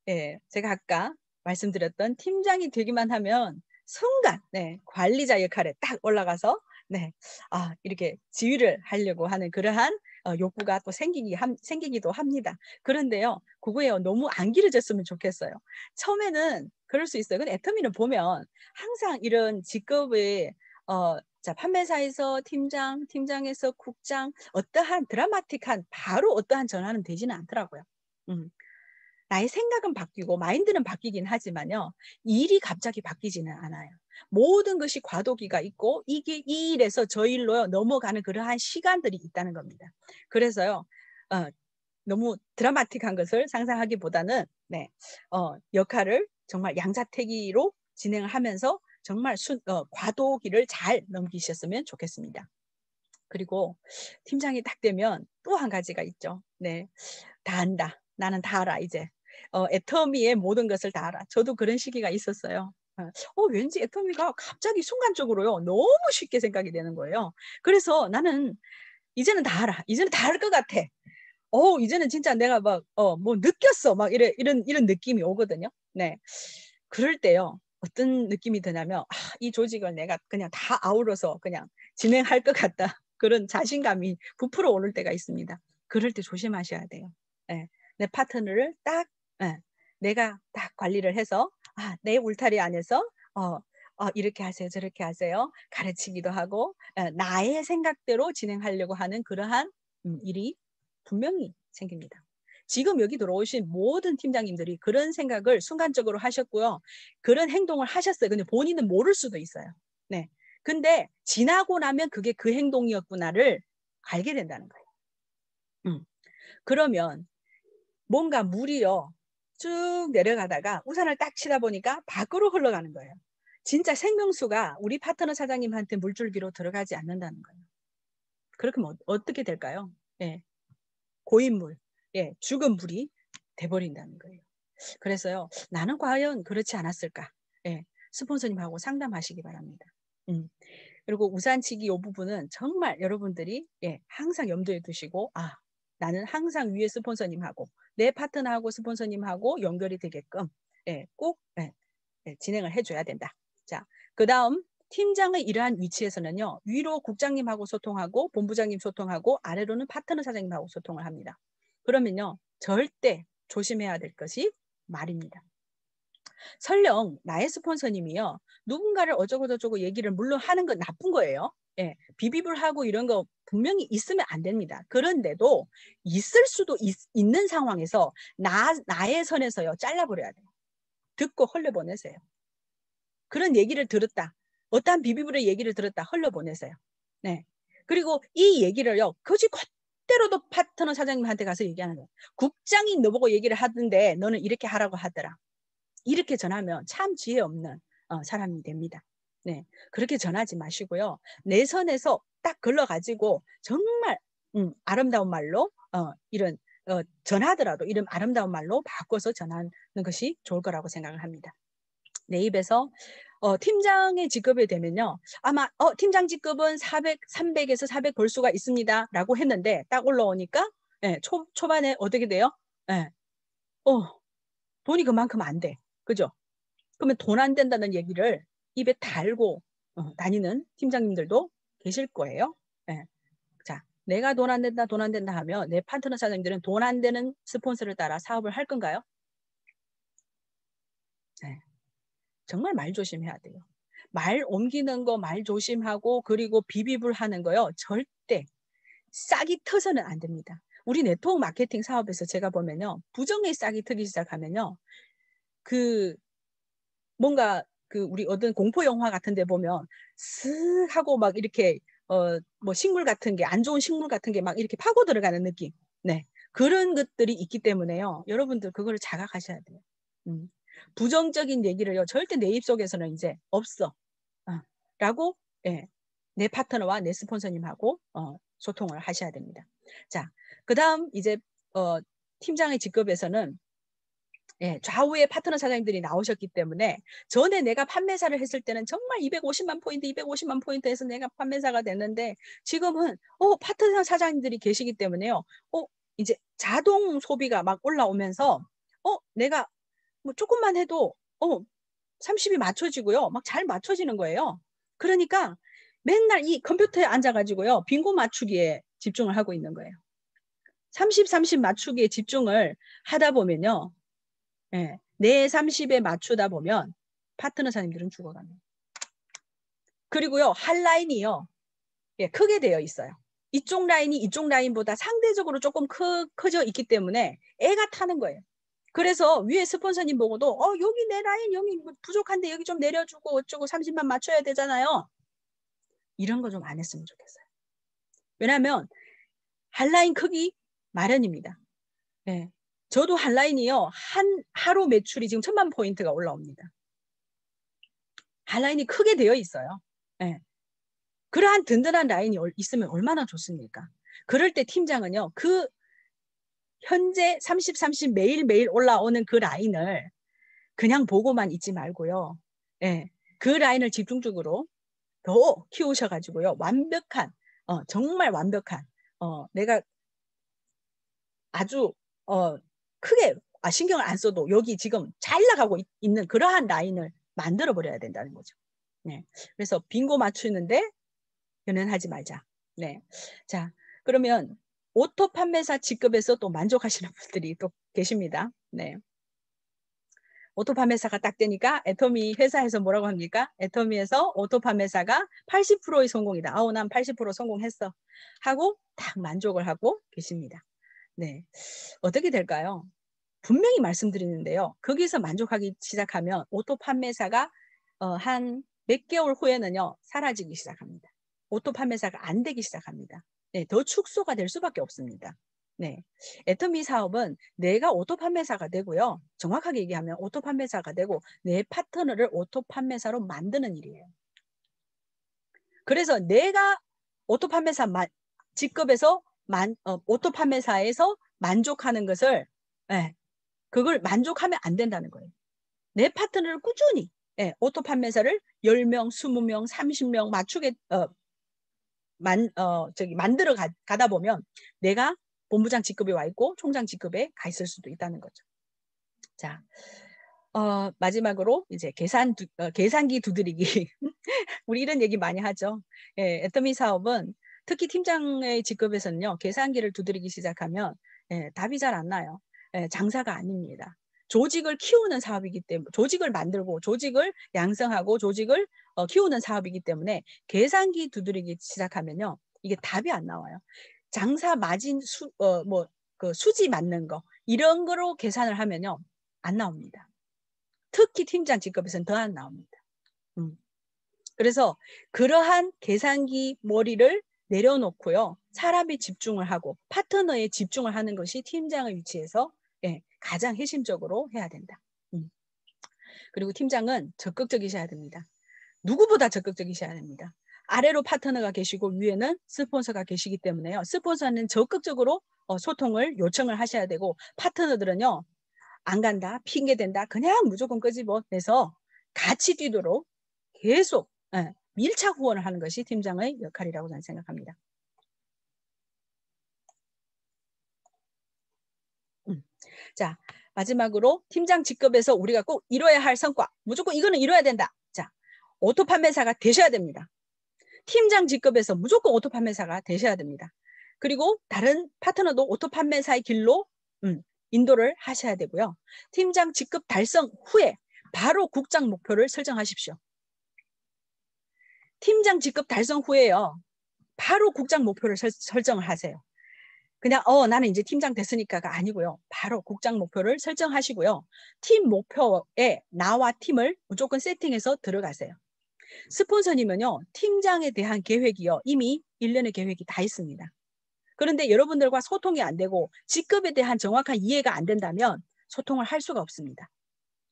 예, 제가 아까 말씀드렸던 팀장이 되기만 하면 순간 네, 관리자 역할에 딱 올라가서 네, 아, 이렇게 지휘를 하려고 하는 그러한 어, 욕구가 또 생기기, 함, 생기기도 합니다. 그런데요, 그거에요. 너무 안 길어졌으면 좋겠어요. 처음에는 그럴 수 있어요. 근데 애터미는 보면 항상 이런 직급의 어, 자, 판매사에서 팀장, 팀장에서 국장, 어떠한 드라마틱한, 바로 어떠한 전환은 되지는 않더라고요. 음. 나의 생각은 바뀌고 마인드는 바뀌긴 하지만요. 일이 갑자기 바뀌지는 않아요. 모든 것이 과도기가 있고 이게 이 일에서 저 일로 넘어가는 그러한 시간들이 있다는 겁니다. 그래서요. 어, 너무 드라마틱한 것을 상상하기보다는 네, 어, 역할을 정말 양자택이로 진행을 하면서 정말 순, 어, 과도기를 잘 넘기셨으면 좋겠습니다. 그리고 팀장이 딱 되면 또 한 가지가 있죠. 네, 다 안다. 나는 다 알아 이제 어, 애터미의 모든 것을 다 알아. 저도 그런 시기가 있었어요. 어, 어, 왠지 애터미가 갑자기 순간적으로요. 너무 쉽게 생각이 되는 거예요. 그래서 나는 이제는 다 알아. 이제는 다알것 같아. 어, 이제는 진짜 내가 막, 어, 뭐 느꼈어. 막 이래, 이런, 이런 느낌이 오거든요. 네. 그럴 때요. 어떤 느낌이 드냐면, 아, 이 조직을 내가 그냥 다 아우러서 그냥 진행할 것 같다. 그런 자신감이 부풀어 오를 때가 있습니다. 그럴 때 조심하셔야 돼요. 네. 내 파트너를 딱 아, 내가 다 관리를 해서 아, 내 울타리 안에서 어, 어, 이렇게 하세요, 저렇게 하세요. 가르치기도 하고 어, 나의 생각대로 진행하려고 하는 그러한 음, 일이 분명히 생깁니다. 지금 여기 들어오신 모든 팀장님들이 그런 생각을 순간적으로 하셨고요. 그런 행동을 하셨어요. 근데 본인은 모를 수도 있어요. 네. 근데 지나고 나면 그게 그 행동이었구나를 알게 된다는 거예요. 음. 그러면 뭔가 무리요. 쭉 내려가다가 우산을 딱 치다 보니까 밖으로 흘러가는 거예요. 진짜 생명수가 우리 파트너 사장님한테 물줄기로 들어가지 않는다는 거예요. 그렇게 뭐 어떻게 될까요? 예. 고인물, 예, 죽은 물이 돼버린다는 거예요. 그래서요, 나는 과연 그렇지 않았을까? 예, 스폰서님하고 상담하시기 바랍니다. 음. 그리고 우산치기 이 부분은 정말 여러분들이 예, 항상 염두에 두시고, 아, 나는 항상 위에 스폰서님하고 내 파트너하고 스폰서님하고 연결이 되게끔 예, 꼭 예, 예, 진행을 해줘야 된다. 자, 그 다음 팀장의 이러한 위치에서는요. 위로 국장님하고 소통하고 본부장님 소통하고 아래로는 파트너 사장님하고 소통을 합니다. 그러면요. 절대 조심해야 될 것이 말입니다. 설령 나의 스폰서님이요. 누군가를 어쩌고저쩌고 얘기를 물론 하는 건 나쁜 거예요. 예, 비비불하고 이런 거 분명히 있으면 안 됩니다. 그런데도 있을 수도 있, 는 상황에서 나, 나의 선에서요, 잘라버려야 돼요. 듣고 흘려보내세요. 그런 얘기를 들었다. 어떠한 비비불의 얘기를 들었다. 흘려보내세요. 네. 그리고 이 얘기를요, 그지 그대로도 파트너 사장님한테 가서 얘기하는 거예요. 국장이 너보고 얘기를 하던데 너는 이렇게 하라고 하더라. 이렇게 전하면 참 지혜 없는 어, 사람이 됩니다. 네. 그렇게 전하지 마시고요. 내 선에서 딱 걸러가지고 정말 음, 아름다운 말로 어, 이런 어, 전하더라도 이런 아름다운 말로 바꿔서 전하는 것이 좋을 거라고 생각을 합니다. 내 입에서 어, 팀장의 직급이 되면요. 아마 어, 팀장 직급은 400, 300에서 400벌 수가 있습니다. 라고 했는데 딱 올라오니까 예, 초, 초반에 어떻게 돼요? 예. 어, 돈이 그만큼 안 돼. 그죠? 그러면 돈 안 된다는 얘기를 입에 달고 어, 음. 다니는 팀장님들도 계실 거예요. 네. 자, 내가 돈 안 된다, 돈 안 된다 하면 내 파트너 사장님들은 돈 안 되는 스폰서를 따라 사업을 할 건가요? 네. 정말 말 조심해야 돼요. 말 옮기는 거 말 조심하고 그리고 비비불 하는 거요. 절대 싹이 터서는 안 됩니다. 우리 네트워크 마케팅 사업에서 제가 보면요. 부정의 싹이 트기 시작하면요. 그 뭔가 그 우리 어떤 공포 영화 같은 데 보면 슥 하고 막 이렇게 어 뭐 식물 같은 게 안 좋은 식물 같은 게 막 이렇게 파고 들어가는 느낌. 네. 그런 것들이 있기 때문에요. 여러분들 그거를 자각하셔야 돼요. 음. 부정적인 얘기를요. 절대 내입 속에서는 이제 없어. 어. 라고 예. 내 파트너와 내 스폰서님하고 어, 소통을 하셔야 됩니다. 자, 그다음 이제 어, 팀장의 직급에서는 예, 좌우에 파트너 사장님들이 나오셨기 때문에 전에 내가 판매사를 했을 때는 정말 250만 포인트, 250만 포인트에서 내가 판매사가 됐는데 지금은 어, 파트너 사장님들이 계시기 때문에요. 어, 이제 자동 소비가 막 올라오면서 어, 내가 뭐 조금만 해도 어, 30이 맞춰지고요. 막 잘 맞춰지는 거예요. 그러니까 맨날 이 컴퓨터에 앉아가지고요. 빙고 맞추기에 집중을 하고 있는 거예요. 30, 30 맞추기에 집중을 하다 보면요. 예, 내 30에 맞추다 보면 파트너사님들은 죽어갑니다. 그리고요, 한 라인이요. 예, 크게 되어 있어요. 이쪽 라인이 이쪽 라인보다 상대적으로 조금 크, 커져 있기 때문에 애가 타는 거예요. 그래서 위에 스폰서님 보고도 어 여기 내 라인 여기 뭐 부족한데 여기 좀 내려주고 어쩌고 30만 맞춰야 되잖아요. 이런 거 좀 안 했으면 좋겠어요. 왜냐하면 한 라인 크기 마련입니다. 네. 저도 한 라인이요. 한 하루 매출이 지금 천만 포인트가 올라옵니다. 한 라인이 크게 되어 있어요. 네. 그러한 든든한 라인이 있으면 얼마나 좋습니까? 그럴 때 팀장은요. 그 현재 30, 30 매일매일 올라오는 그 라인을 그냥 보고만 있지 말고요. 네. 그 라인을 집중적으로 더 키우셔가지고요. 완벽한, 어, 정말 완벽한, 어, 내가 아주, 어, 크게 아, 신경을 안 써도 여기 지금 잘 나가고 있, 는 그러한 라인을 만들어 버려야 된다는 거죠. 네. 그래서 빙고 맞추는데 연연하지 말자. 네. 자, 그러면 오토 판매사 직급에서 또 만족하시는 분들이 또 계십니다. 네. 오토 판매사가 딱 되니까 애터미 회사에서 뭐라고 합니까? 애터미에서 오토 판매사가 80%의 성공이다. 아우 난 80% 성공했어. 하고 딱 만족을 하고 계십니다. 네. 어떻게 될까요? 분명히 말씀드리는데요. 거기서 만족하기 시작하면 오토 판매사가 어, 한 몇 개월 후에는요 사라지기 시작합니다. 오토 판매사가 안 되기 시작합니다. 네, 더 축소가 될 수밖에 없습니다. 네, 애터미 사업은 내가 오토 판매사가 되고요. 정확하게 얘기하면 오토 판매사가 되고 내 파트너를 오토 판매사로 만드는 일이에요. 그래서 내가 오토 판매사 만, 직급에서 만, 어, 오토 판매사에서 만족하는 것을 네, 그걸 만족하면 안 된다는 거예요. 내 파트너를 꾸준히 예, 오토 판매사를 10명, 20명, 30명 맞추게 어, 만, 어, 저기 만들어 가, 가다 보면 내가 본부장 직급에 와 있고 총장 직급에 가 있을 수도 있다는 거죠. 자, 어, 마지막으로 이제 계산 두, 어, 계산기 두드리기. 우리 이런 얘기 많이 하죠. 예, 애터미 사업은 특히 팀장의 직급에서는요 계산기를 두드리기 시작하면 예, 답이 잘 안 나요. 예, 장사가 아닙니다. 조직을 키우는 사업이기 때문에 조직을 만들고 조직을 양성하고 조직을 어, 키우는 사업이기 때문에 계산기 두드리기 시작하면요 이게 답이 안 나와요. 장사 마진 수어 뭐 그 수지 맞는 거 이런 거로 계산을 하면요 안 나옵니다. 특히 팀장 직급에서는 더 안 나옵니다. 음. 그래서 그러한 계산기 머리를 내려놓고요 사람이 집중을 하고 파트너에 집중을 하는 것이 팀장을위치해서 가장 핵심적으로 해야 된다. 음. 그리고 팀장은 적극적이셔야 됩니다. 누구보다 적극적이셔야 됩니다. 아래로 파트너가 계시고 위에는 스폰서가 계시기 때문에요. 스폰서는 적극적으로 어, 소통을 요청을 하셔야 되고 파트너들은요. 안 간다, 핑계 된다 그냥 무조건 끄집어내서 같이 뛰도록 계속 예, 밀착 후원을 하는 것이 팀장의 역할이라고 저는 생각합니다. 자, 마지막으로 팀장 직급에서 우리가 꼭 이뤄야 할 성과. 무조건 이거는 이뤄야 된다. 자, 오토 판매사가 되셔야 됩니다. 팀장 직급에서 무조건 오토 판매사가 되셔야 됩니다. 그리고 다른 파트너도 오토 판매사의 길로 음, 인도를 하셔야 되고요. 팀장 직급 달성 후에 바로 국장 목표를 설정하십시오. 팀장 직급 달성 후에요. 바로 국장 목표를 설, 정을 하세요. 그냥 어 나는 이제 팀장 됐으니까가 아니고요. 바로 국장 목표를 설정하시고요. 팀 목표에 나와 팀을 무조건 세팅해서 들어가세요. 스폰서님은요. 팀장에 대한 계획이요. 이미 1년의 계획이 다 있습니다. 그런데 여러분들과 소통이 안 되고 직급에 대한 정확한 이해가 안 된다면 소통을 할 수가 없습니다.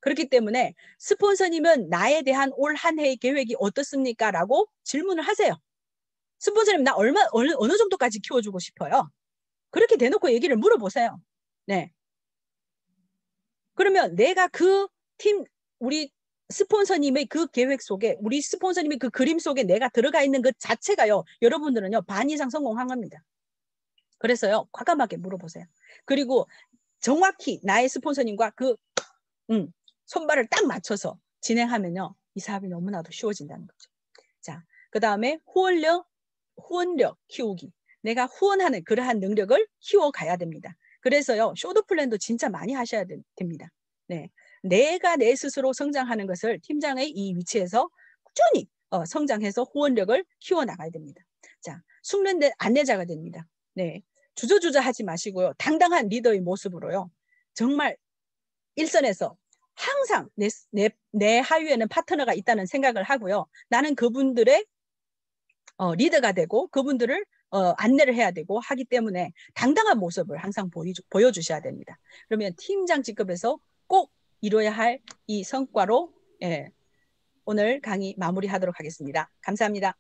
그렇기 때문에 스폰서님은 나에 대한 올 한 해의 계획이 어떻습니까? 라고 질문을 하세요. 스폰서님 나 얼마 어느, 어느 정도까지 키워주고 싶어요? 그렇게 대놓고 얘기를 물어보세요. 네. 그러면 내가 그 팀 우리 스폰서님의 그 계획 속에 우리 스폰서님의 그 그림 속에 내가 들어가 있는 그 자체가요. 여러분들은요. 반 이상 성공한 겁니다. 그래서요. 과감하게 물어보세요. 그리고 정확히 나의 스폰서님과 그 음, 손발을 딱 맞춰서 진행하면요. 이 사업이 너무나도 쉬워진다는 거죠. 자, 그 다음에 후원력, 후원력 키우기. 내가 후원하는 그러한 능력을 키워가야 됩니다. 그래서요, 쇼드 플랜도 진짜 많이 하셔야 됩니다. 네. 내가 내 스스로 성장하는 것을 팀장의 이 위치에서 꾸준히 어, 성장해서 후원력을 키워나가야 됩니다. 자, 숙련 된 안내자가 됩니다. 네. 주저주저 하지 마시고요. 당당한 리더의 모습으로요. 정말 일선에서 항상 내, 내, 내 하위에는 파트너가 있다는 생각을 하고요. 나는 그분들의 어, 리더가 되고 그분들을 어, 안내를 해야 되고 하기 때문에 당당한 모습을 항상 보이, 보여주셔야 됩니다. 그러면 팀장 직급에서 꼭 이뤄야 할 이 성과로 예, 오늘 강의 마무리하도록 하겠습니다. 감사합니다.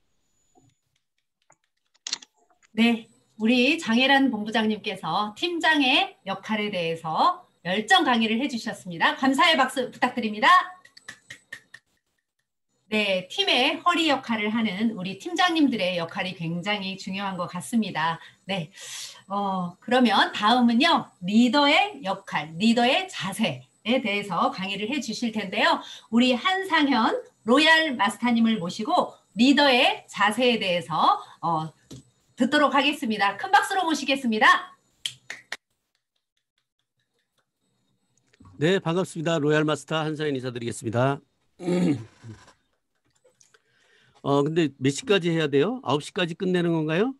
네, 우리 장혜란 본부장님께서 팀장의 역할에 대해서 열정 강의를 해주셨습니다. 감사의 박수 부탁드립니다. 네, 팀의 허리 역할을 하는 우리 팀장님들의 역할이 굉장히 중요한 것 같습니다. 네, 어, 그러면 다음은요, 리더의 역할, 리더의 자세에 대해서 강의를 해 주실 텐데요. 우리 한상현 로얄 마스터님을 모시고 리더의 자세에 대해서 어, 듣도록 하겠습니다. 큰 박수로 모시겠습니다. 네, 반갑습니다. 로얄 마스터 한상현 인사드리겠습니다. 어, 근데 몇 시까지 해야 돼요? 9시까지 끝내는 건가요?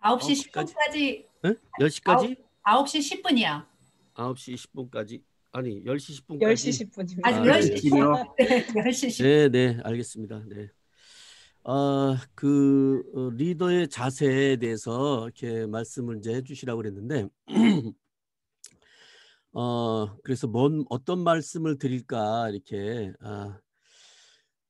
9시 10분까지. 예? 네? 10시까지? 9, 9시 10분이야. 9시 10분까지. 아니, 10시 10분까지. 10시 10분입니다. 아, 10시 10분. 10시 10분. 네, 네, 알겠습니다. 네. 아, 그 어, 리더의 자세에 대해서 이렇게 말씀을 이제 해 주시라고 그랬는데 어, 그래서 뭔 어떤 말씀을 드릴까 이렇게 아,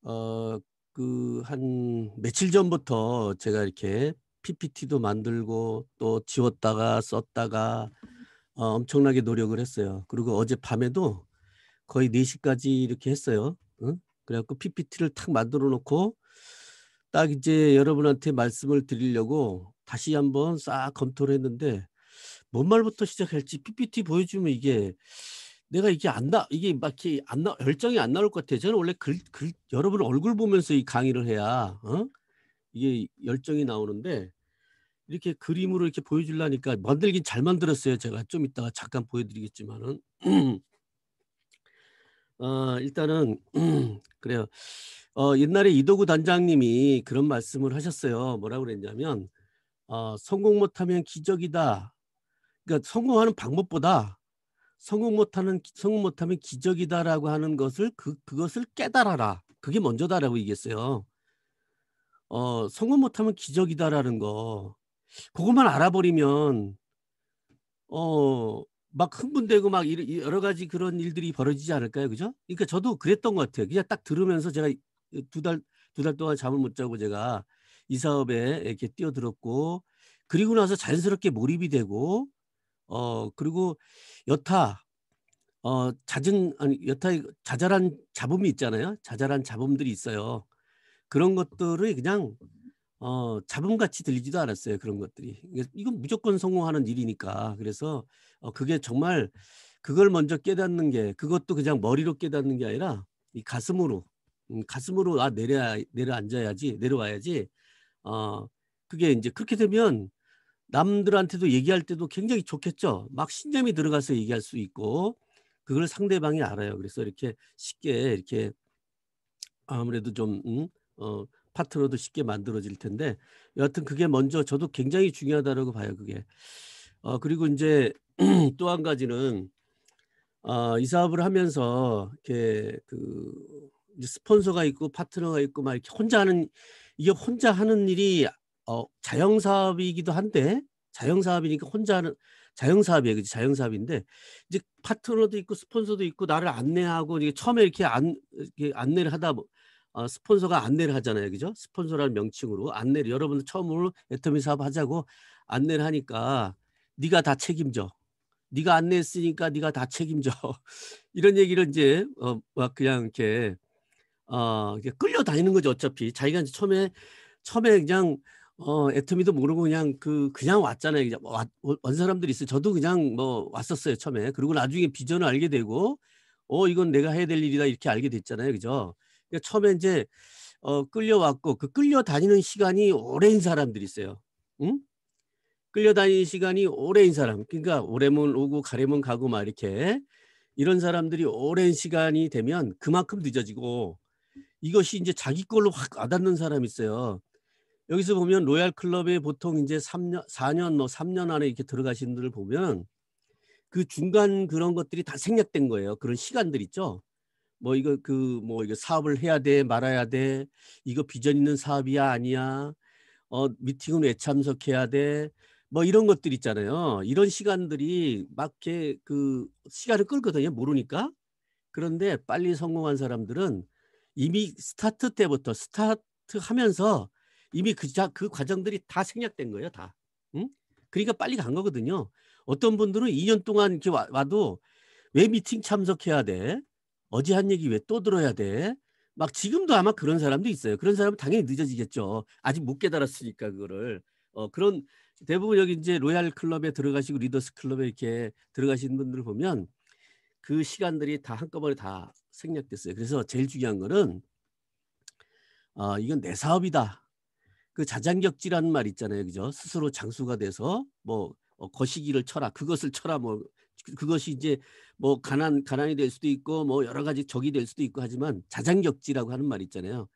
어, 그 한 며칠 전부터 제가 이렇게 PPT도 만들고 또 지웠다가 썼다가 어, 엄청나게 노력을 했어요. 그리고 어제 밤에도 거의 4시까지 이렇게 했어요. 응? 그래갖고 PPT를 탁 만들어 놓고 딱 이제 여러분한테 말씀을 드리려고 다시 한번 싹 검토를 했는데 뭔 말부터 시작할지 PPT 보여주면 이게 내가 이게 안 나, 이게 막히안 나, 열정이 안 나올 것 같아요. 저는 원래 글, 글, 여러분 얼굴 보면서 이 강의를 해야, 어? 이게 열정이 나오는데, 이렇게 그림으로 이렇게 보여주려니까 만들긴 잘 만들었어요. 제가 좀 이따가 잠깐 보여드리겠지만은. 어, 일단은, 그래요. 어, 옛날에 이도구 단장님이 그런 말씀을 하셨어요. 뭐라고 그랬냐면, 어, 성공 못하면 기적이다. 그러니까 성공하는 방법보다 성공 못하는 성공 못하면 기적이다라고 하는 것을 그 그것을 깨달아라. 그게 먼저다라고 얘기했어요. 어, 성공 못하면 기적이다라는 거. 그것만 알아버리면 어, 막 흥분되고 막 여러 가지 그런 일들이 벌어지지 않을까요? 그죠? 그러니까 저도 그랬던 것 같아요. 그냥 딱 들으면서 제가 두 달 두 달 동안 잠을 못 자고 제가 이 사업에 이렇게 뛰어들었고 그리고 나서 자연스럽게 몰입이 되고 어 그리고 여타 어 잦은 아니 여타 그 자잘한 잡음이 있잖아요. 자잘한 잡음들이 있어요. 그런 것들을 그냥 어 잡음같이 들리지도 않았어요. 그런 것들이 이건 무조건 성공하는 일이니까 그래서 어, 그게 정말 그걸 먼저 깨닫는 게 그것도 그냥 머리로 깨닫는 게 아니라 이 가슴으로 음, 가슴으로 아 내려 내려 앉아야지 내려와야지 어 그게 이제 그렇게 되면 남들한테도 얘기할 때도 굉장히 좋겠죠. 막 신념이 들어가서 얘기할 수 있고 그걸 상대방이 알아요. 그래서 이렇게 쉽게 이렇게 아무래도 좀 음, 어, 파트너도 쉽게 만들어질 텐데 여하튼 그게 먼저 저도 굉장히 중요하다라고 봐요. 그게 어, 그리고 이제 또 한 가지는 어, 이 사업을 하면서 이렇게 그 스폰서가 있고 파트너가 있고 막 이렇게 혼자 하는 이게 혼자 하는 일이 어, 자영사업이기도 한데 자영사업이니까 혼자는 자영사업이에요. 그치? 자영사업인데 이제 파트너도 있고 스폰서도 있고 나를 안내하고 이게 처음에 이렇게 안 이렇게 안내를 하다 어, 스폰서가 안내를 하잖아요. 그죠? 스폰서라는 명칭으로 안내를 여러분들 처음으로 애터미 사업 하자고 안내를 하니까 네가 다 책임져. 네가 안내했으니까 네가 다 책임져. 이런 얘기를 이제 어, 막 그냥 이렇게 어, 끌려다니는 거죠. 어차피 자기가 이제 처음에 처음에 그냥 어, 애터미도 모르고 그냥 그 그냥 왔잖아요. 그냥 와, 온 사람들이 있어요. 저도 그냥 뭐 왔었어요 처음에. 그리고 나중에 비전을 알게 되고, 어 이건 내가 해야 될 일이다 이렇게 알게 됐잖아요, 그죠? 그러니까 처음에 이제 어, 끌려왔고 그 끌려다니는 시간이 오랜 사람들이 있어요. 응? 끌려다니는 시간이 오랜 사람. 그러니까 오래면 오고 가려면 가고 막 이렇게 이런 사람들이 오랜 시간이 되면 그만큼 늦어지고 이것이 이제 자기 걸로 확 와닿는 사람이 있어요. 여기서 보면 로얄 클럽에 보통 이제 3년, 4년, 뭐 3년 안에 이렇게 들어가신 분들 보면 그 중간 그런 것들이 다 생략된 거예요. 그런 시간들 있죠. 뭐 이거 그 뭐 이거 사업을 해야 돼 말아야 돼 이거 비전 있는 사업이야 아니야 어 미팅은 왜 참석해야 돼뭐 이런 것들 있잖아요 이런 시간들이 막이게그 시간을 끌거든요 모르니까 그런데 빨리 성공한 사람들은 이미 스타트 때부터 스타트 하면서 이미 그, 그 과정들이 다 생략된 거예요. 다. 응? 그러니까 빨리 간 거거든요. 어떤 분들은 2년 동안 이렇게 와, 와도 왜 미팅 참석해야 돼? 어제 한 얘기 왜 또 들어야 돼? 막 지금도 아마 그런 사람도 있어요. 그런 사람은 당연히 늦어지겠죠. 아직 못 깨달았으니까 그거를. 어, 그런 대부분 여기 이제 로얄 클럽에 들어가시고 리더스 클럽에 이렇게 들어가신 분들을 보면 그 시간들이 다 한꺼번에 다 생략됐어요. 그래서 제일 중요한 거는 어, 이건 내 사업이다. 그 자장격지라는 말 있잖아요. 그죠? 스스로 장수가 돼서 뭐 어, 거시기를 쳐라. 그것을 쳐라. 뭐 그, 그것이 이제 뭐 가난 가난이 될 수도 있고 뭐 여러 가지 적이 될 수도 있고 하지만 자장격지라고 하는 말 있잖아요.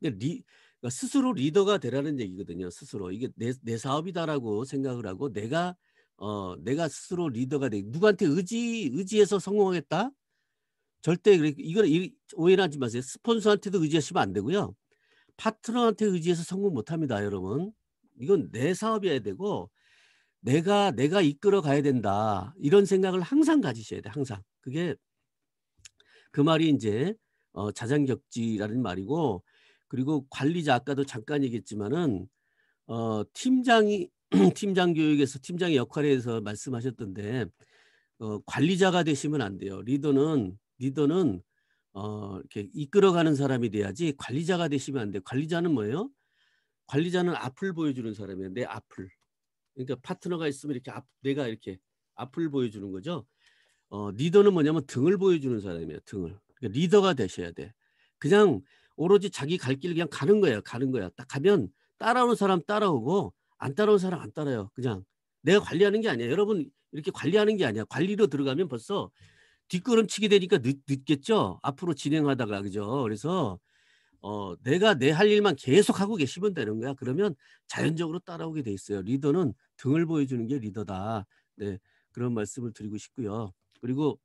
근데 리 그러니까 스스로 리더가 되라는 얘기거든요. 스스로 이게 내, 내 사업이다라고 생각을 하고 내가 어 내가 스스로 리더가 돼 누구한테 의지 의지해서 성공하겠다 절대 그래 이걸 오해하지 마세요. 스폰서한테도 의지하시면 안 되고요. 파트너한테 의지해서 성공 못합니다, 여러분. 이건 내 사업이어야 되고 내가 내가 이끌어 가야 된다 이런 생각을 항상 가지셔야 돼 항상 그게 그 말이 이제 어, 자장격지라는 말이고 그리고 관리자 아까도 잠깐 얘기했지만은 어, 팀장이 팀장 교육에서 팀장의 역할에 대해서 말씀하셨던데 어, 관리자가 되시면 안 돼요 리더는 리더는 어, 이렇게 이끌어가는 사람이 돼야지 관리자가 되시면 안 돼. 관리자는 뭐예요? 관리자는 앞을 보여주는 사람이에요. 내 앞을. 그러니까 파트너가 있으면 이렇게 앞, 내가 이렇게 앞을 보여주는 거죠. 어, 리더는 뭐냐면 등을 보여주는 사람이에요. 등을. 그러니까 리더가 되셔야 돼. 그냥 오로지 자기 갈길을 그냥 가는 거예요. 가는 거야. 딱 가면 따라오는 사람 따라오고 안 따라오는 사람 안 따라요. 그냥 내가 관리하는 게 아니야. 여러분 이렇게 관리하는 게 아니야. 관리로 들어가면 벌써 뒷걸음치게 되니까 늦, 늦겠죠. 앞으로 진행하다가 그죠. 그래서 어, 내가 내 할 일만 계속 하고 계시면 되는 거야. 그러면 자연적으로 따라오게 돼 있어요. 리더는 등을 보여주는 게 리더다. 네, 그런 말씀을 드리고 싶고요. 그리고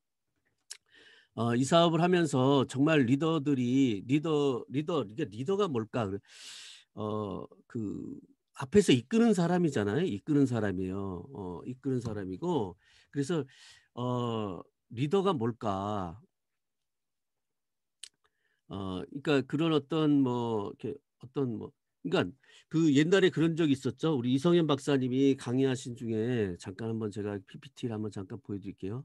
어, 이 사업을 하면서 정말 리더들이 리더 리더 그러니까 리더가 뭘까? 어, 그 앞에서 이끄는 사람이잖아요. 이끄는 사람이에요. 어, 이끄는 사람이고 그래서 어, 리더가 뭘까? 어, 그러니까 그런 어떤 뭐 이렇게 어떤 뭐 그러니까 그 옛날에 그런 적이 있었죠. 우리 이성현 박사님이 강의하신 중에 잠깐 한번 제가 PPT를 한번 잠깐 보여드릴게요.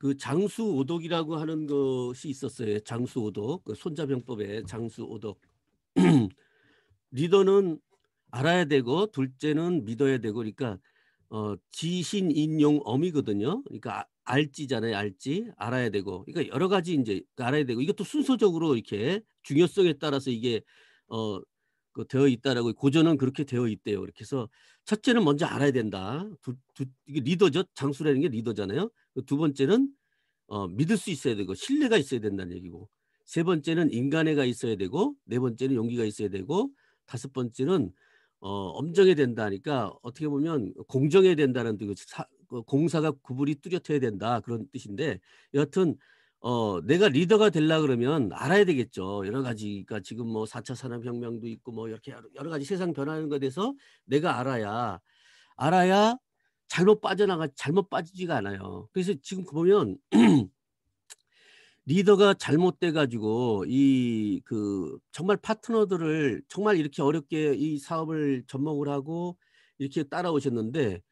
그 장수 오독이라고 하는 것이 있었어요. 장수 오독, 그 손자병법의 장수 오독. 리더는 알아야 되고 둘째는 믿어야 되고 그러니까 어, 지신 인용 어미거든요. 그러니까 아, 알지잖아요. 알지 알아야 되고 그러니까 여러 가지 이제 알아야 되고 이것도 순서적으로 이렇게 중요성에 따라서 이게 어, 그 되어 있다라고 고전은 그렇게 되어 있대요. 이렇게 해서 첫째는 먼저 알아야 된다. 두, 두, 이게 리더죠. 장수라는 게 리더잖아요. 그 두 번째는 어, 믿을 수 있어야 되고 신뢰가 있어야 된다는 얘기고 세 번째는 인간애가 있어야 되고 네 번째는 용기가 있어야 되고 다섯 번째는 어, 엄정해야 된다니까 어떻게 보면 공정해야 된다는 뜻, 이 사, 그 공사가 구불이 뚜렷해야 된다 그런 뜻인데 여하튼 어, 내가 리더가 되려 그러면 알아야 되겠죠. 여러 가지가 지금 뭐 4차 산업혁명도 있고 뭐 이렇게 여러 가지 세상 변하는 것에 대해서 내가 알아야, 알아야 잘못 빠져나가, 잘못 빠지지가 않아요. 그래서 지금 보면 리더가 잘못돼가지고 이 그 정말 파트너들을 정말 이렇게 어렵게 이 사업을 접목을 하고 이렇게 따라오셨는데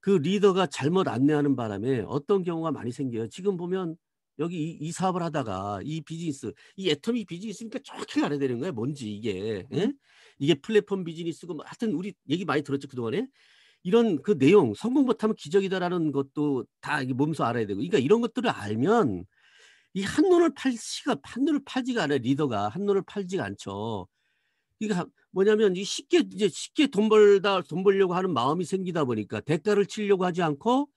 그 리더가 잘못 안내하는 바람에 어떤 경우가 많이 생겨요. 지금 보면 여기 이, 이, 사업을 하다가 이 비즈니스, 이 애터미 비즈니스니까 그러니까 정확히 알아야 되는 거야. 뭔지 이게. 예? 이게 플랫폼 비즈니스고 뭐 하여튼 우리 얘기 많이 들었죠 그동안에. 이런 그 내용 성공 못하면 기적이다라는 것도 다 몸소 알아야 되고 그러니까 이런 것들을 알면 이 한눈을 팔시가 한눈을 팔지가 않아 리더가 한눈을 팔지가 않죠 그러니까 뭐냐면 이 쉽게 이제 쉽게 돈 벌다 돈 벌려고 하는 마음이 생기다 보니까 대가를 치려고 하지 않고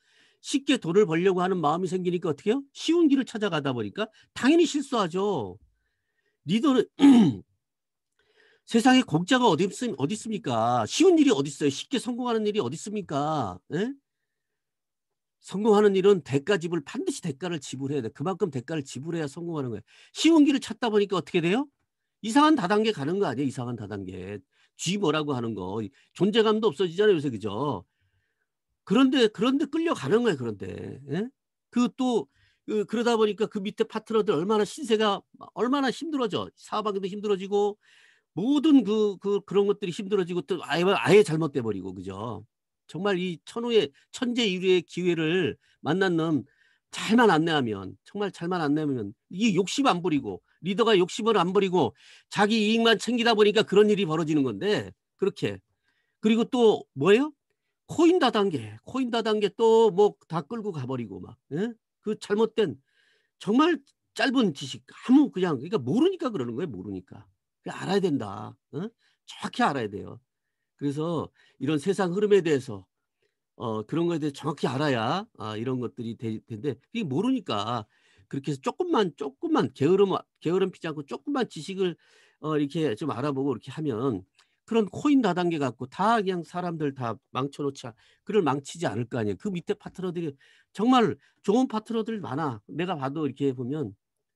쉽게 돈을 벌려고 하는 마음이 생기니까 어떻게 해요? 쉬운 길을 찾아가다 보니까 당연히 실수하죠. 리더는 세상에 공짜가 어디, 있, 어디 있습니까? 쉬운 일이 어디 있어요? 쉽게 성공하는 일이 어디 있습니까? 에? 예? 성공하는 일은 대가집을 반드시 대가를 지불해야 돼. 그만큼 대가를 지불해야 성공하는 거예요. 쉬운 길을 찾다 보니까 어떻게 돼요? 이상한 다단계 가는 거 아니에요? 이상한 다단계. 쥐 뭐라고 하는 거. 존재감도 없어지잖아요. 요새 그죠? 그런데 그런데 끌려가는 거예요. 그런데 예? 그또 그, 그러다 보니까 그 밑에 파트너들 얼마나 신세가 얼마나 힘들어져 사업하기도 힘들어지고 모든 그, 그 그런 것들이 힘들어지고 또 아예 아예 잘못돼 버리고 그죠. 정말 이 천우의 천재 이류의 기회를 만난 놈 잘만 안내하면 정말 잘만 안내하면 이 욕심 안 부리고 리더가 욕심을 안 부리고 자기 이익만 챙기다 보니까 그런 일이 벌어지는 건데 그렇게 그리고 또 뭐예요? 코인 다단계, 코인 다단계 또 뭐 다 끌고 가버리고 막, 예? 그 잘못된 정말 짧은 지식, 아무 그냥, 그러니까 모르니까 그러는 거예요, 모르니까. 알아야 된다. 어? 정확히 알아야 돼요. 그래서 이런 세상 흐름에 대해서 어, 그런 거에 대해서 정확히 알아야 아, 이런 것들이 될 텐데 이게 모르니까 그렇게 해서 조금만 조금만 게으름 게으름 피지 않고 조금만 지식을 어, 이렇게 좀 알아보고 이렇게 하면 그런 코인 다단계 갖고 다 그냥 사람들 다망쳐놓자 그를 망치지 않을 거 아니에요. 그 밑에 파트너들이 정말 좋은 파트너들 많아. 내가 봐도 이렇게 보면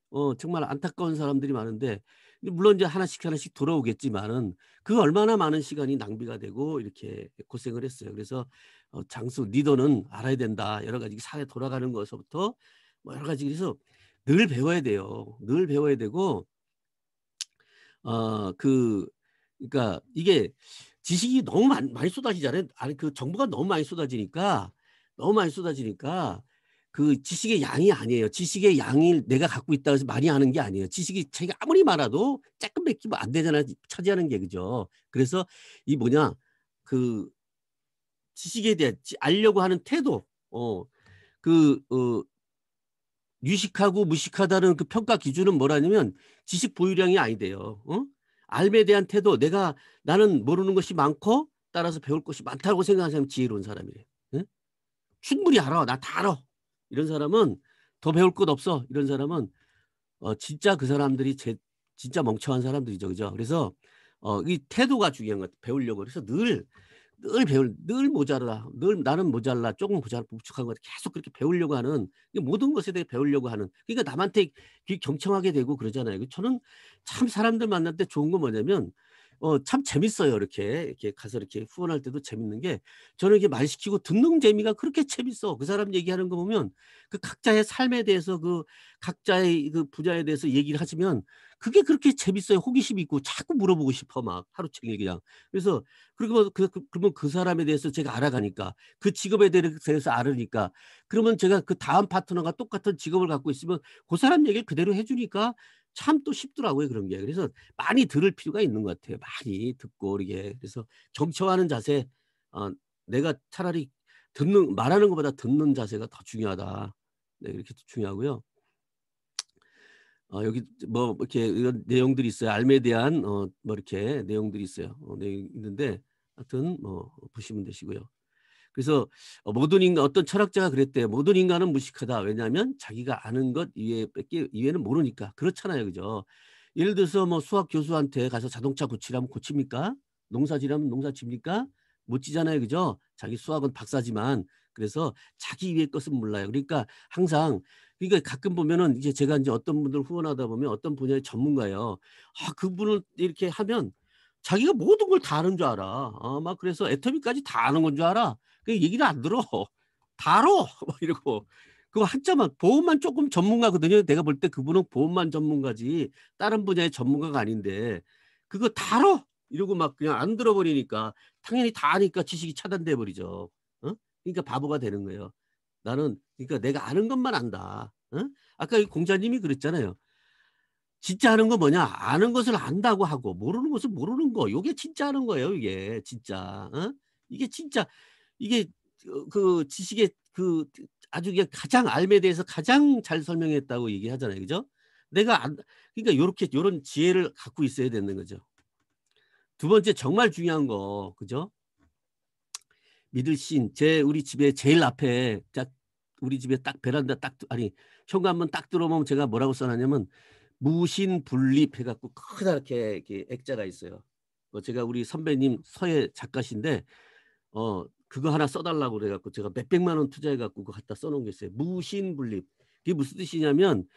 어 정말 안타까운 사람들이 많은데 물론 이제 하나씩 하나씩 돌아오겠지만은 그 얼마나 많은 시간이 낭비가 되고 이렇게 고생을 했어요. 그래서 어, 장수 리더는 알아야 된다. 여러 가지 사회 돌아가는 것부터뭐 여러 가지 그래서 늘 배워야 돼요. 늘 배워야 되고 어그 그러니까 이게 지식이 너무 많, 많이 쏟아지잖아요. 아니 그 정보가 너무 많이 쏟아지니까 너무 많이 쏟아지니까 그 지식의 양이 아니에요. 지식의 양이 내가 갖고 있다 고 해서 많이 하는 게 아니에요. 지식이 자기가 아무리 많아도 조금밖면안 되잖아. 요 차지하는 게 그죠. 그래서 이 뭐냐 그 지식에 대해 알려고 하는 태도, 어그 어, 유식하고 무식하다는 그 평가 기준은 뭐라냐면 지식 보유량이 아니대요. 어? 알매 대한 태도 내가 나는 모르는 것이 많고 따라서 배울 것이 많다고 생각하는 사람 지혜로운 사람이래 응? 충분히 알아. 나 다 알아. 이런 사람은 더 배울 것 없어. 이런 사람은 어, 진짜 그 사람들이 제, 진짜 멍청한 사람들이죠. 그죠? 그래서 어, 이 태도가 중요한 것 같아요. 배우려고. 그래서 늘늘 배울 늘 모자라 늘 나는 모자라 조금 모자라 부족한 거 계속 그렇게 배우려고 하는 모든 것에 대해 배우려고 하는 그러니까 남한테 경청하게 되고 그러잖아요. 저는 참 사람들 만날 때 좋은 건 뭐냐면 어, 참 재밌어요. 이렇게, 이렇게 가서 이렇게 후원할 때도 재밌는 게 저는 이렇게 말 시키고 듣는 재미가 그렇게 재밌어. 그 사람 얘기하는 거 보면 그 각자의 삶에 대해서 그 각자의 그 부자에 대해서 얘기를 하시면 그게 그렇게 재밌어요. 호기심이 있고 자꾸 물어보고 싶어. 막 하루 종일 그냥. 그래서 그리고 그, 그, 그러면 그 사람에 대해서 제가 알아가니까 그 직업에 대해서 알으니까 그러면 제가 그 다음 파트너가 똑같은 직업을 갖고 있으면 그 사람 얘기를 그대로 해주니까 참또 쉽더라고요 그런 게 그래서 많이 들을 필요가 있는 것 같아요 많이 듣고 이게 렇 그래서 정처하는 자세 어, 내가 차라리 듣는 말하는 것보다 듣는 자세가 더 중요하다 네, 이렇게 중요하고요 어, 여기 뭐 이렇게 이런 내용들이 있어요 알매에 대한 어, 뭐 이렇게 내용들이 있어요 어, 네, 있는데 하여튼 뭐 보시면 되시고요 그래서 어, 모든 인간 어떤 철학자가 그랬대요. 모든 인간은 무식하다. 왜냐하면 자기가 아는 것 이외밖에 이외는 모르니까 그렇잖아요, 그죠? 예를 들어서 뭐 수학 교수한테 가서 자동차 고치라면 고칩니까? 농사지라면 농사칩니까못 지잖아요, 그죠? 자기 수학은 박사지만 그래서 자기 위의 것은 몰라요. 그러니까 항상 그러니까 가끔 보면은 이제 제가 이제 어떤 분들 후원하다 보면 어떤 분야의 전문가예요. 아 그분을 이렇게 하면 자기가 모든 걸 다 아는 줄 알아. 아, 막 그래서 애터미까지 다 아는 건 줄 알아. 그 얘기를 안 들어. 다뤄. 막 뭐 이러고. 그거 한자만 보험만 조금 전문가거든요. 내가 볼 때 그분은 보험만 전문가지 다른 분야의 전문가가 아닌데 그거 다뤄 이러고 막 그냥 안 들어버리니까 당연히 다 아니까 지식이 차단돼 버리죠. 어? 그러니까 바보가 되는 거예요. 나는 그러니까 내가 아는 것만 안다. 어? 아까 공자님이 그랬잖아요. 진짜 하는 거 뭐냐? 아는 것을 안다고 하고 모르는 것을 모르는 거. 이게 진짜 하는 거예요. 이게 진짜. 어? 이게 진짜 이게 어, 그 지식의 그 아주 이게 가장 알매 대해서 가장 잘 설명했다고 얘기하잖아요. 그죠? 내가 안, 그러니까 요렇게 요런 지혜를 갖고 있어야 되는 거죠. 두 번째 정말 중요한 거. 그죠? 믿을 신, 제 우리 집에 제일 앞에 딱 우리 집에 딱 베란다 딱 아니 현관문 딱 들어오면 제가 뭐라고 써놨냐면 무신 분립 해갖고 크다랗게 이렇게 액자가 있어요. 뭐 제가 우리 선배님 서예 작가신데 어 그거 하나 써달라고 그래갖고 제가 몇백만 원 투자해갖고 그거 갖다 써놓은 게 있어요. 무신분립. 이게 무슨 뜻이냐면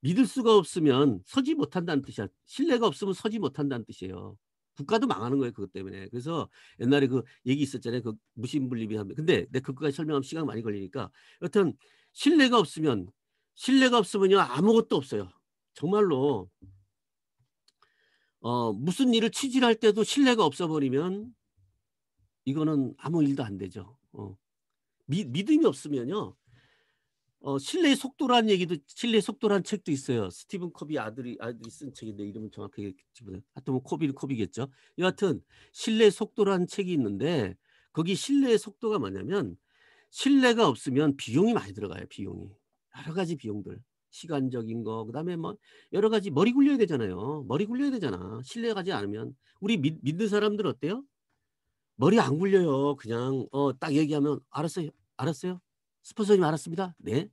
믿을 수가 없으면 서지 못한다는 뜻이야. 신뢰가 없으면 서지 못한다는 뜻이에요. 국가도 망하는 거예요. 그것 때문에. 그래서 옛날에 그 얘기 있었잖아요. 그 무신분립이 하면. 근데 내 그거까지 설명하면 시간 많이 걸리니까. 여튼 신뢰가 없으면 신뢰가 없으면요 아무것도 없어요. 정말로 어, 무슨 일을 취지할 때도 신뢰가 없어버리면 이거는 아무 일도 안 되죠. 어. 미, 믿음이 없으면요. 어, 신뢰의 속도라는 얘기도 신뢰의 속도라는 책도 있어요. 스티븐 코비 아들이 아들이 쓴 책인데 이름은 정확하게 하여튼 뭐 코비는 코비겠죠. 여하튼 신뢰의 속도라는 책이 있는데 거기 신뢰의 속도가 뭐냐면 신뢰가 없으면 비용이 많이 들어가요. 비용이 여러 가지 비용들 시간적인 거 그다음에 뭐 여러 가지 머리 굴려야 되잖아요. 머리 굴려야 되잖아. 신뢰가지 않으면 우리 믿, 믿는 사람들 어때요? 머리 안 굴려요. 그냥 어, 딱 얘기하면 알았어요. 알았어요. 스폰서님 알았습니다. 네.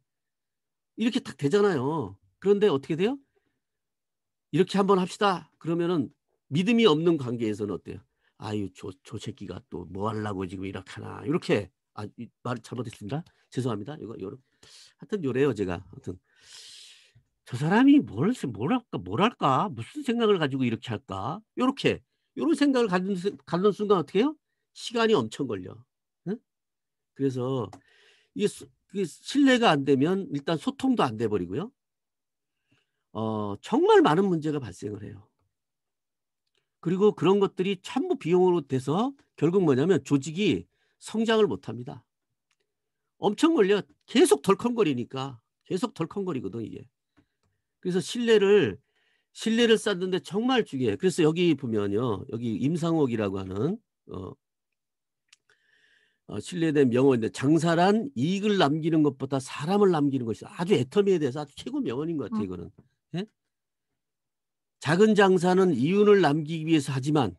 이렇게 딱 되잖아요. 그런데 어떻게 돼요? 이렇게 한번 합시다. 그러면은 믿음이 없는 관계에서는 어때요? 아유 저, 저 새끼가 또 뭐 하려고 지금 이렇게 하나 이렇게 아, 말 잘못했습니다. 죄송합니다. 이거 요런 하여튼 요래요 제가 하여튼 저 사람이 뭘 뭘할까뭘할까 무슨 생각을 가지고 이렇게 할까 요렇게 요런 생각을 갖진 가는 순간 어떻게 해요? 시간이 엄청 걸려. 응? 그래서 이게, 이 신뢰가 안 되면 일단 소통도 안 돼 버리고요. 어, 정말 많은 문제가 발생을 해요. 그리고 그런 것들이 참부 비용으로 돼서 결국 뭐냐면 조직이 성장을 못 합니다. 엄청 걸려. 계속 덜컹거리니까 계속 덜컹거리거든 이게. 그래서 신뢰를 신뢰를 쌓는데 정말 중요해. 그래서 여기 보면요. 여기 임상옥이라고 하는 어, 어, 신뢰된 명언인데 장사란 이익을 남기는 것보다 사람을 남기는 것이 아주 애터미에 대해서 아주 최고 명언인 것 같아요. 음. 이거는. 예? 작은 장사는 이윤을 남기기 위해서 하지만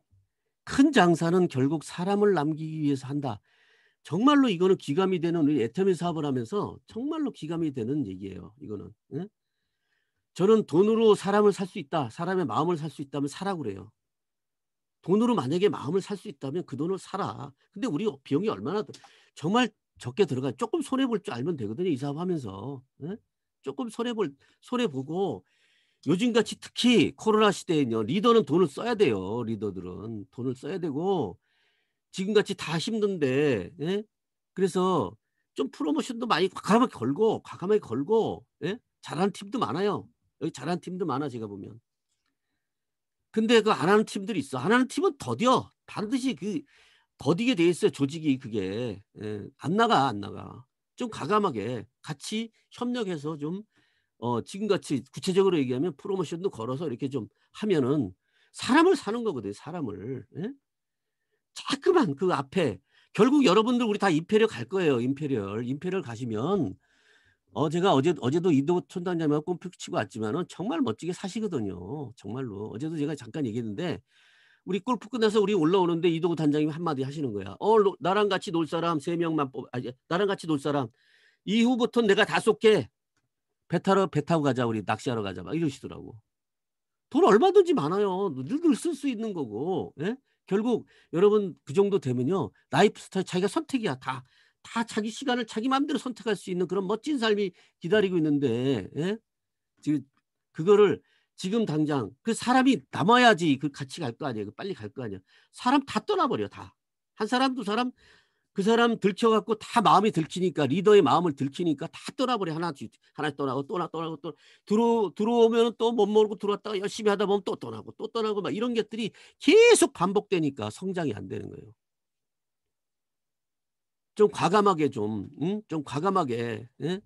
큰 장사는 결국 사람을 남기기 위해서 한다. 정말로 이거는 기감이 되는 우리 애터미 사업을 하면서 정말로 기감이 되는 얘기예요. 이거는. 예? 저는 돈으로 사람을 살 수 있다. 사람의 마음을 살 수 있다면 사라고 그래요. 돈으로 만약에 마음을 살 수 있다면 그 돈을 사라. 근데 우리 비용이 얼마나 정말 적게 들어가 조금 손해 볼 줄 알면 되거든요. 이 사업 하면서 네? 예? 조금 손해 볼 손해 보고 요즘 같이 특히 코로나 시대에요 리더는 돈을 써야 돼요. 리더들은 돈을 써야 되고 지금 같이 다 힘든데 예? 그래서 좀 프로모션도 많이 과감하게 걸고 과감하게 걸고 예? 잘하는 팀도 많아요. 여기 잘하는 팀도 많아 제가 보면 근데 그안 하는 팀들이 있어. 안 하는 팀은 더뎌. 반드시 그 더디게 돼 있어요. 조직이 그게. 예, 안 나가 안 나가. 좀 과감하게 같이 협력해서 좀 어, 지금같이 구체적으로 얘기하면 프로모션도 걸어서 이렇게 좀 하면은 사람을 사는 거거든요. 사람을. 예? 자꾸만그 앞에 결국 여러분들 우리 다 임페리얼 갈 거예요. 임페리얼. 임페리얼 가시면 어 제가 어제 어제도 이도 촌단자매가 꿈프 치고 왔지만은 정말 멋지게 사시거든요. 정말로 어제도 제가 잠깐 얘기했는데 우리 골프 끝나서 우리 올라오는데 이도구 단장님이 한마디 하시는 거야. 어 나랑 같이 놀 사람 세 명만 뽑 아니 나랑 같이 놀 사람 이후부터 내가 다 쏠게. 배 타러 배 타고 가자 우리 낚시하러 가자 막 이러시더라고. 돈 얼마든지 많아요. 늘쓸수 있는 거고. 예? 결국 여러분 그 정도 되면요. 라이프 스타일 자기가 선택이야. 다다 자기 시간을 자기 마음대로 선택할 수 있는 그런 멋진 삶이 기다리고 있는데 예? 지금 그거를 지금 당장 그 사람이 남아야지 그 같이 갈 거 아니에요. 그 빨리 갈 거 아니에요. 사람 다 떠나버려 다. 한 사람 두 사람 그 사람 들켜갖고 다 마음이 들키니까 리더의 마음을 들키니까 다 떠나버려 하나씩 하나 떠나고 또나 떠나고 또 들어 들어오면 또 못 모르고 들어왔다가 열심히 하다 보면 또 떠나고 또 떠나고 막 이런 것들이 계속 반복되니까 성장이 안 되는 거예요. 좀 과감하게 좀, 응? 좀 과감하게, 응?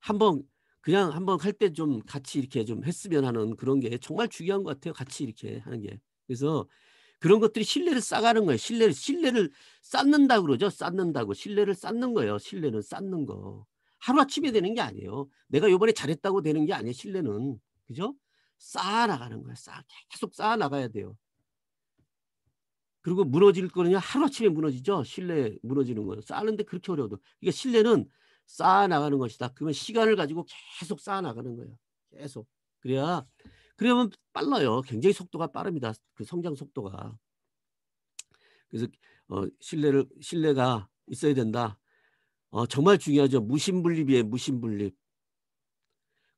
한번 그냥 한번 할 때 좀 같이 이렇게 좀 했으면 하는 그런 게 정말 중요한 것 같아요. 같이 이렇게 하는 게. 그래서 그런 것들이 신뢰를 쌓아가는 거예요. 신뢰를 신뢰를 쌓는다 그러죠. 쌓는다고 신뢰를 쌓는 거예요. 신뢰는 쌓는 거. 하루 아침에 되는 게 아니에요. 내가 요번에 잘했다고 되는 게 아니에요. 신뢰는 그죠? 쌓아 나가는 거예요. 쌓아 계속 쌓아 나가야 돼요. 그리고 무너질 거는요 하루아침에 무너지죠. 신뢰 무너지는 거예요. 쌓는데 그렇게 어려워도 그러니까 실내는 쌓아 나가는 것이다. 그러면 시간을 가지고 계속 쌓아 나가는 거예요. 계속 그래야 그러면 빨라요. 굉장히 속도가 빠릅니다. 그 성장 속도가 그래서 어, 신뢰를 신뢰가 있어야 된다. 어, 정말 중요하죠. 무신분립이에요. 무신분립.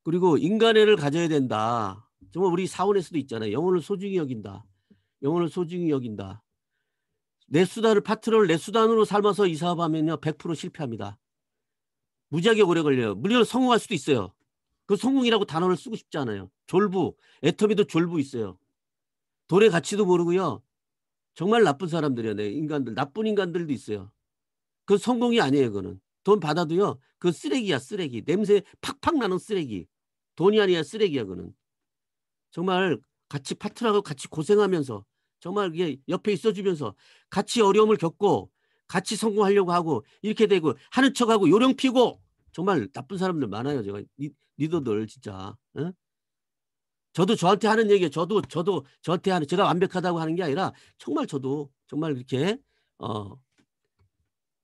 그리고 인간애를 가져야 된다. 정말 우리 사원에서도 있잖아요. 영혼을 소중히 여긴다. 영혼을 소중히 여긴다. 내 수단을 파트를 내 수단으로 삶아서 이 사업하면요 100% 실패합니다. 무지하게 오래 걸려요. 물론 성공할 수도 있어요. 그 성공이라고 단어를 쓰고 싶지 않아요. 졸부 애터미도 졸부 있어요. 돈의 가치도 모르고요. 정말 나쁜 사람들이야내 인간들 나쁜 인간들도 있어요. 그 성공이 아니에요. 그거는 돈 받아도요. 그 쓰레기야 쓰레기 냄새 팍팍 나는 쓰레기. 돈이 아니야 쓰레기야 그거는 정말 같이 파트너하고 같이 고생하면서 정말 옆에 있어주면서 같이 어려움을 겪고 같이 성공하려고 하고 이렇게 되고 하는 척하고 요령 피고 정말 나쁜 사람들 많아요. 제가 리, 더들 진짜. 저도 저한테 하는 얘기 저도 저도 저한테 하는 제가 완벽하다고 하는 게 아니라 정말 저도 정말 이렇게 어어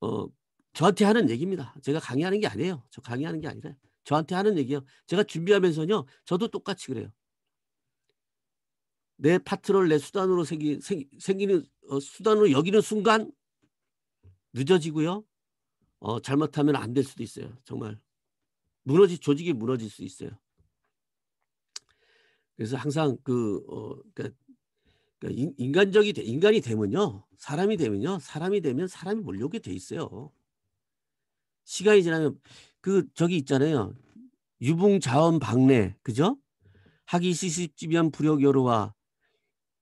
어, 저한테 하는 얘기입니다. 제가 강의하는 게 아니에요. 저 강의하는 게 아니라 저한테 하는 얘기예요. 제가 준비하면서요. 저도 똑같이 그래요. 내파트를내 수단으로 생기, 생, 생기는 어, 수단으로 여기는 순간 늦어지고요. 어, 잘못하면 안 될 수도 있어요. 정말 무너지 조직이 무너질 수 있어요. 그래서 항상 그 어, 그러니까, 그 인, 간적이 인간이 되면요, 사람이 되면요, 사람이 되면 사람이 몰려오게 돼 있어요. 시간이 지나면 그 저기 있잖아요. 유붕 자원 박래 그죠? 하기 시시집이 불역 여로와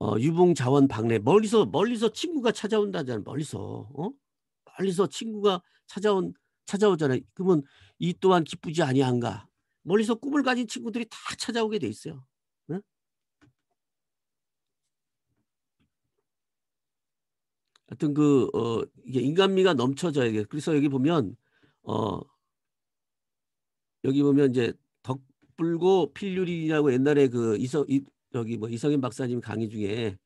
어, 유봉 자원 박래 멀리서 멀리서 친구가 찾아온다잖아 멀리서 어? 멀리서 친구가 찾아온 찾아오잖아 그러면 이 또한 기쁘지 아니한가 멀리서 꿈을 가진 친구들이 다 찾아오게 돼 있어요. 응? 하여튼 그 어, 이게 인간미가 넘쳐져야 돼. 그래서 여기 보면 어 여기 보면 이제 덕불고 필유리라고 옛날에 그 이서 이, 여기 뭐 이성인 박사님 강의 중에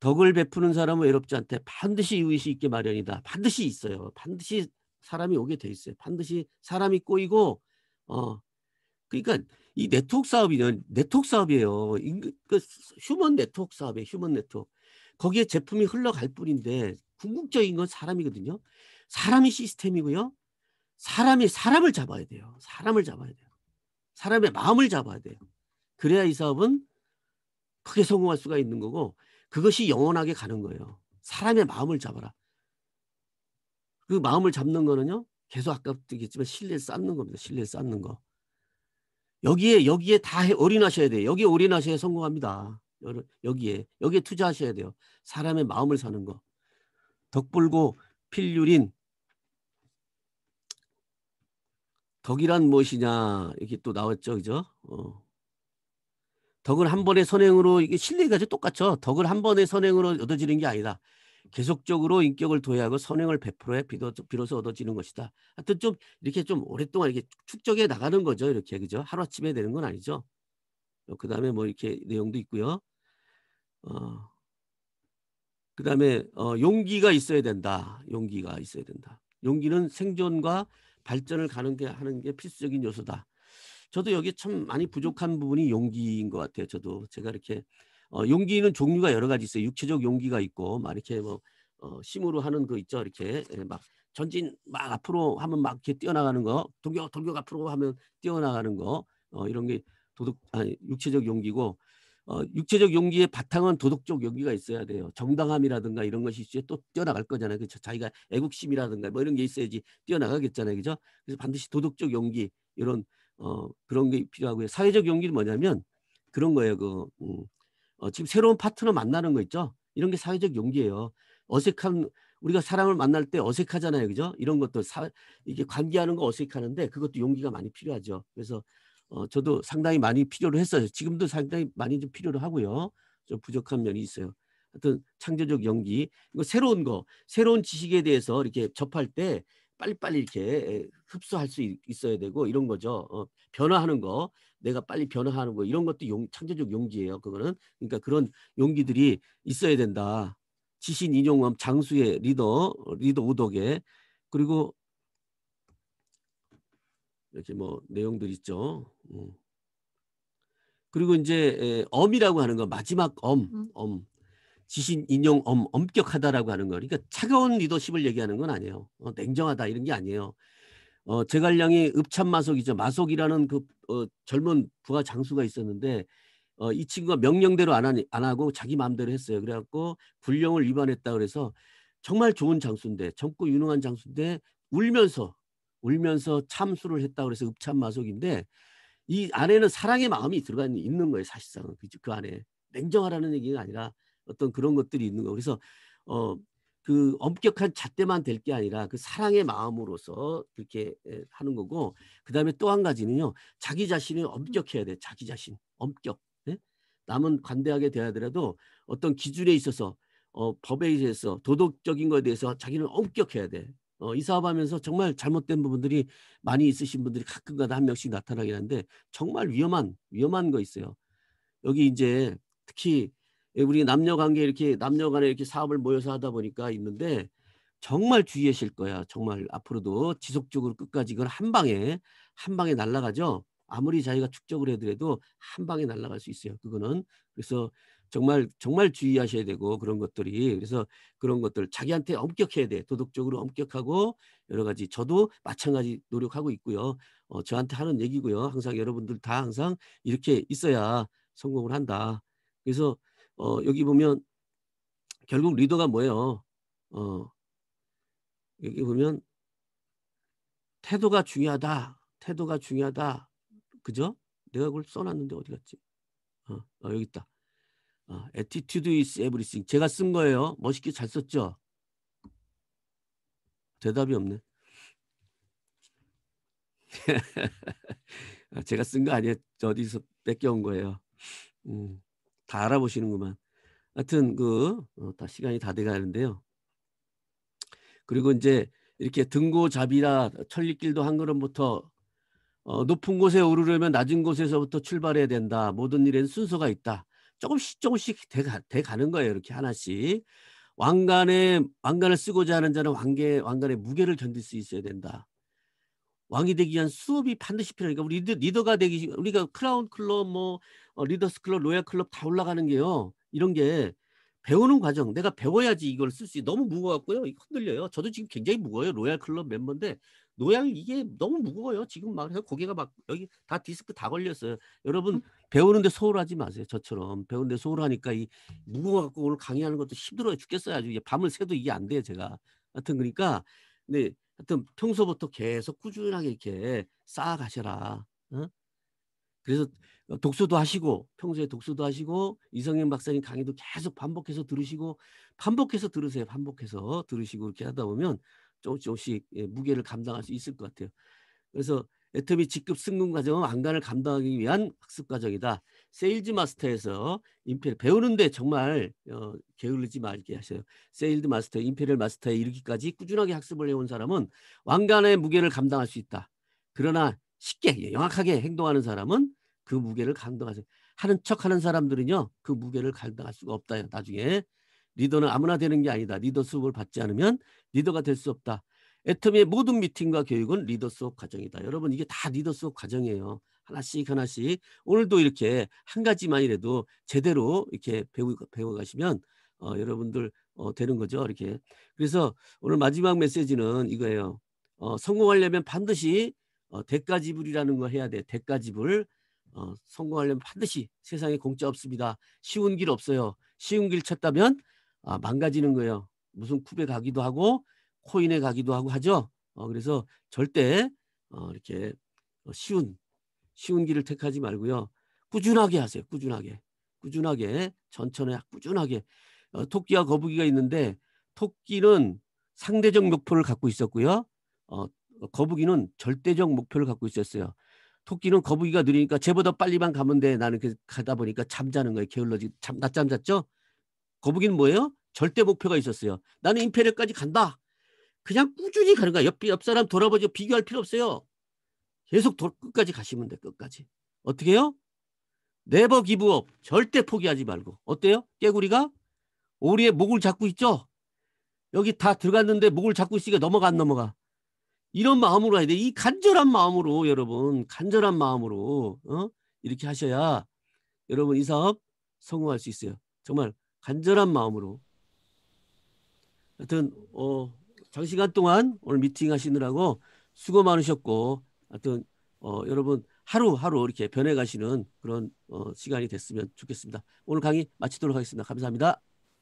덕을 베푸는 사람은 외롭지 않대. 반드시 이웃이 있게 마련이다. 반드시 있어요. 반드시 사람이 오게 돼 있어요. 반드시 사람이 꼬이고 어 그러니까 이 네트워크 사업이는 네트워크 사업이에요. 그 휴먼 네트워크 사업에 휴먼 네트워크. 거기에 제품이 흘러갈 뿐인데 궁극적인 건 사람이거든요. 사람이 시스템이고요. 사람이 사람을 잡아야 돼요. 사람을 잡아야 돼요. 사람의 마음을 잡아야 돼요. 그래야 이 사업은 크게 성공할 수가 있는 거고 그것이 영원하게 가는 거예요. 사람의 마음을 잡아라. 그 마음을 잡는 거는요. 계속 아깝겠지만 신뢰 쌓는 겁니다. 신뢰 쌓는 거. 여기에 여기에 다 올인하셔야 돼요. 여기에 올인하셔야 성공합니다. 여기에 여기에 투자하셔야 돼요. 사람의 마음을 사는 거. 덕불고 필유인 덕이란 무엇이냐 이렇게 또 나왔죠, 그죠? 어. 덕을 한 번의 선행으로 이게 실내가지 똑같죠. 덕을 한 번의 선행으로 얻어지는 게 아니다. 계속적으로 인격을 도해하고 선행을 베풀어야 비로소 얻어지는 것이다. 하여튼 좀 이렇게 좀 오랫동안 이렇게 축적해 나가는 거죠. 이렇게 그죠? 하루아침에 되는 건 아니죠. 어, 그 다음에 뭐 이렇게 내용도 있고요. 어, 그 다음에 어, 용기가 있어야 된다. 용기가 있어야 된다. 용기는 생존과 발전을 가는 게 하는 게 필수적인 요소다. 저도 여기 참 많이 부족한 부분이 용기인 것 같아요. 저도 제가 이렇게 어, 용기는 종류가 여러 가지 있어요. 육체적 용기가 있고 막 이렇게 뭐 어, 심으로 하는 거 있죠. 이렇게 예, 막 전진 막 앞으로 하면 막 이렇게 뛰어나가는 거 돌격 돌격 앞으로 하면 뛰어나가는 거 어, 이런 게 도덕 아니 육체적 용기고 어, 육체적 용기의 바탕은 도덕적 용기가 있어야 돼요. 정당함이라든가 이런 것이 이제 또 뛰어나갈 거잖아요. 그쵸 자기가 애국심이라든가 뭐 이런 게 있어야지 뛰어나가겠잖아요. 그죠? 그래서 반드시 도덕적 용기 이런 어, 그런 게 필요하고요. 사회적 용기는 뭐냐면 그런 거예요. 그 음, 어, 지금 새로운 파트너 만나는 거 있죠. 이런 게 사회적 용기예요. 어색한 우리가 사람을 만날 때 어색하잖아요, 그죠? 이런 것도 사, 이게 관계하는 거 어색하는데 그것도 용기가 많이 필요하죠. 그래서 어, 저도 상당히 많이 필요로 했어요. 지금도 상당히 많이 좀 필요로 하고요. 좀 부족한 면이 있어요. 하여튼 창조적 연기, 이거 새로운 거, 새로운 지식에 대해서 이렇게 접할 때 빨리빨리 이렇게 흡수할 수 있어야 되고 이런 거죠. 어, 변화하는 거, 내가 빨리 변화하는 거 이런 것도 용, 창조적 용기예요. 그거는 그러니까 그런 용기들이 있어야 된다. 지신 인용엄 장수의 리더 어, 리더 우덕에 그리고 이렇게 뭐 내용들 있죠. 음. 그리고 이제 엄이라고 하는 거 마지막 엄, 음. 엄 지신 인용 엄, 엄격하다라고 하는 거. 그러니까 차가운 리더십을 얘기하는 건 아니에요. 어, 냉정하다 이런 게 아니에요. 어, 제갈량이 읍참마속이죠. 마속이라는 그 어, 젊은 부하 장수가 있었는데 어, 이 친구가 명령대로 안, 하니, 안 하고 자기 마음대로 했어요. 그래갖고 불령을 위반했다 그래서 정말 좋은 장수인데 젊고 유능한 장수인데 울면서 울면서 참수를 했다 그래서 읍참마속인데 이 안에는 사랑의 마음이 들어가 있는 거예요 사실상 그, 그 안에 냉정하라는 얘기가 아니라 어떤 그런 것들이 있는 거. 그래서 어 그 엄격한 잣대만 될 게 아니라 그 사랑의 마음으로서 그렇게 하는 거고 그 다음에 또 한 가지는요 자기 자신을 엄격해야 돼 자기 자신 엄격 네? 남은 관대하게 하더라도 어떤 기준에 있어서 어, 법에 의해서 도덕적인 거에 대해서 자기는 엄격해야 돼. 어, 이 사업하면서 정말 잘못된 부분들이 많이 있으신 분들이 가끔가다 한 명씩 나타나긴 한데 정말 위험한 위험한 거 있어요. 여기 이제 특히 예, 우리 남녀 관계 이렇게 남녀 간에 이렇게 사업을 모여서 하다 보니까 있는데 정말 주의하실 거야. 정말 앞으로도 지속적으로 끝까지 이건 한 방에 한 방에 날라가죠. 아무리 자기가 축적을 해더라도 한 방에 날라갈 수 있어요. 그거는 그래서 정말 정말 주의하셔야 되고 그런 것들이 그래서 그런 것들 자기한테 엄격해야 돼 도덕적으로 엄격하고 여러 가지 저도 마찬가지 노력하고 있고요 어, 저한테 하는 얘기고요 항상 여러분들 다 항상 이렇게 있어야 성공을 한다 그래서 어, 여기 보면 결국 리더가 뭐예요? 어, 여기 보면 태도가 중요하다. 태도가 중요하다. 그죠? 내가 그걸 써놨는데 어디 갔지? 어, 어 여기 있다. 어, attitude is everything. 제가 쓴 거예요. 멋있게 잘 썼죠? 대답이 없네. 아, 제가 쓴 거 아니에요. 어디서 뺏겨온 거예요. 음. 다 알아보시는구만. 하여튼 그다 어, 시간이 다 돼가는데요. 그리고 이제 이렇게 등고잡이라 천리길도 한 걸음부터 어, 높은 곳에 오르려면 낮은 곳에서부터 출발해야 된다. 모든 일에는 순서가 있다. 조금씩 조금씩 돼가, 돼가는 거예요. 이렇게 하나씩. 왕관에 왕관을 쓰고자 하는 자는 왕계 왕관의 무게를 견딜 수 있어야 된다. 왕이 되기 위한 수업이 반드시 필요하니까 그러니까 우리 리더, 가 되기 우리가 크라운 클럽 뭐 어, 리더스 클럽 로얄 클럽 다 올라가는 게요 이런 게 배우는 과정 내가 배워야지 이걸 쓸 수 너무 무거웠고요 흔들려요 저도 지금 굉장히 무거워요 로얄 클럽 멤버인데 노양 이게 너무 무거워요 지금 막 해서 고개가 막 여기 다 디스크 다 걸렸어요 여러분 배우는데 소홀하지 마세요 저처럼 배우는데 소홀하니까 이 무거워갖고 오늘 강의하는 것도 힘들어요 죽겠어요 아주 밤을 새도 이게 안 돼요 제가 하여튼 그러니까 네. 하여튼 평소부터 계속 꾸준하게 이렇게 쌓아가셔라. 어? 그래서 독서도 하시고 평소에 독서도 하시고 이성현 박사님 강의도 계속 반복해서 들으시고 반복해서 들으세요. 반복해서 들으시고 이렇게 하다 보면 조금씩 조씩 예, 무게를 감당할 수 있을 것 같아요. 그래서 애터미 직급 승급 과정은 안간을 감당하기 위한 학습 과정이다. 세일즈 마스터에서 임페리 배우는데 정말 어, 게을르지 말게 하세요. 세일즈 마스터, 임페리얼 마스터에 이르기까지 꾸준하게 학습을 해온 사람은 왕관의 무게를 감당할 수 있다. 그러나 쉽게 영악하게 예, 행동하는 사람은 그 무게를 감당하지 하는 척하는 사람들은요 그 무게를 감당할 수가 없다. 나중에 리더는 아무나 되는 게 아니다. 리더 수업을 받지 않으면 리더가 될 수 없다. 애텀의 모든 미팅과 교육은 리더 수업 과정이다. 여러분 이게 다 리더 수업 과정이에요. 하나씩 하나씩 오늘도 이렇게 한 가지만이라도 제대로 이렇게 배우, 배워가시면 어, 여러분들 어, 되는 거죠. 이렇게 그래서 오늘 마지막 메시지는 이거예요. 어, 성공하려면 반드시 어, 대가지불이라는 걸 해야 돼. 대가지불 어, 성공하려면 반드시 세상에 공짜 없습니다. 쉬운 길 없어요. 쉬운 길 찾다면 아, 망가지는 거예요. 무슨 쿱에 가기도 하고 코인에 가기도 하고 하죠. 어, 그래서 절대 어, 이렇게 어, 쉬운 쉬운 길을 택하지 말고요. 꾸준하게 하세요. 꾸준하게. 꾸준하게 전천에 꾸준하게 어, 토끼와 거북이가 있는데 토끼는 상대적 목표를 갖고 있었고요. 어, 거북이는 절대적 목표를 갖고 있었어요. 토끼는 거북이가 느리니까 쟤보다 빨리만 가면 돼. 나는 그 가다 보니까 잠자는 거예요. 게을러지. 잠, 낮잠 잤죠? 거북이는 뭐예요? 절대 목표가 있었어요. 나는 임페리까지 간다. 그냥 꾸준히 가는 거야. 옆, 옆 사람 돌아보지 비교할 필요 없어요. 계속 돌 끝까지 가시면 돼. 끝까지. 어떻게 해요? 네버 기부업 절대 포기하지 말고. 어때요? 깨구리가 오리의 목을 잡고 있죠? 여기 다 들어갔는데 목을 잡고 있으니까 넘어가 안 넘어가. 이런 마음으로 해야 돼. 이 간절한 마음으로 여러분 간절한 마음으로 어? 이렇게 하셔야 여러분 이 사업 성공할 수 있어요. 정말 간절한 마음으로. 하여튼 어 장시간 동안 오늘 미팅 하시느라고 수고 많으셨고 하여튼 어, 여러분 하루하루 이렇게 변해가시는 그런 어, 시간이 됐으면 좋겠습니다. 오늘 강의 마치도록 하겠습니다. 감사합니다.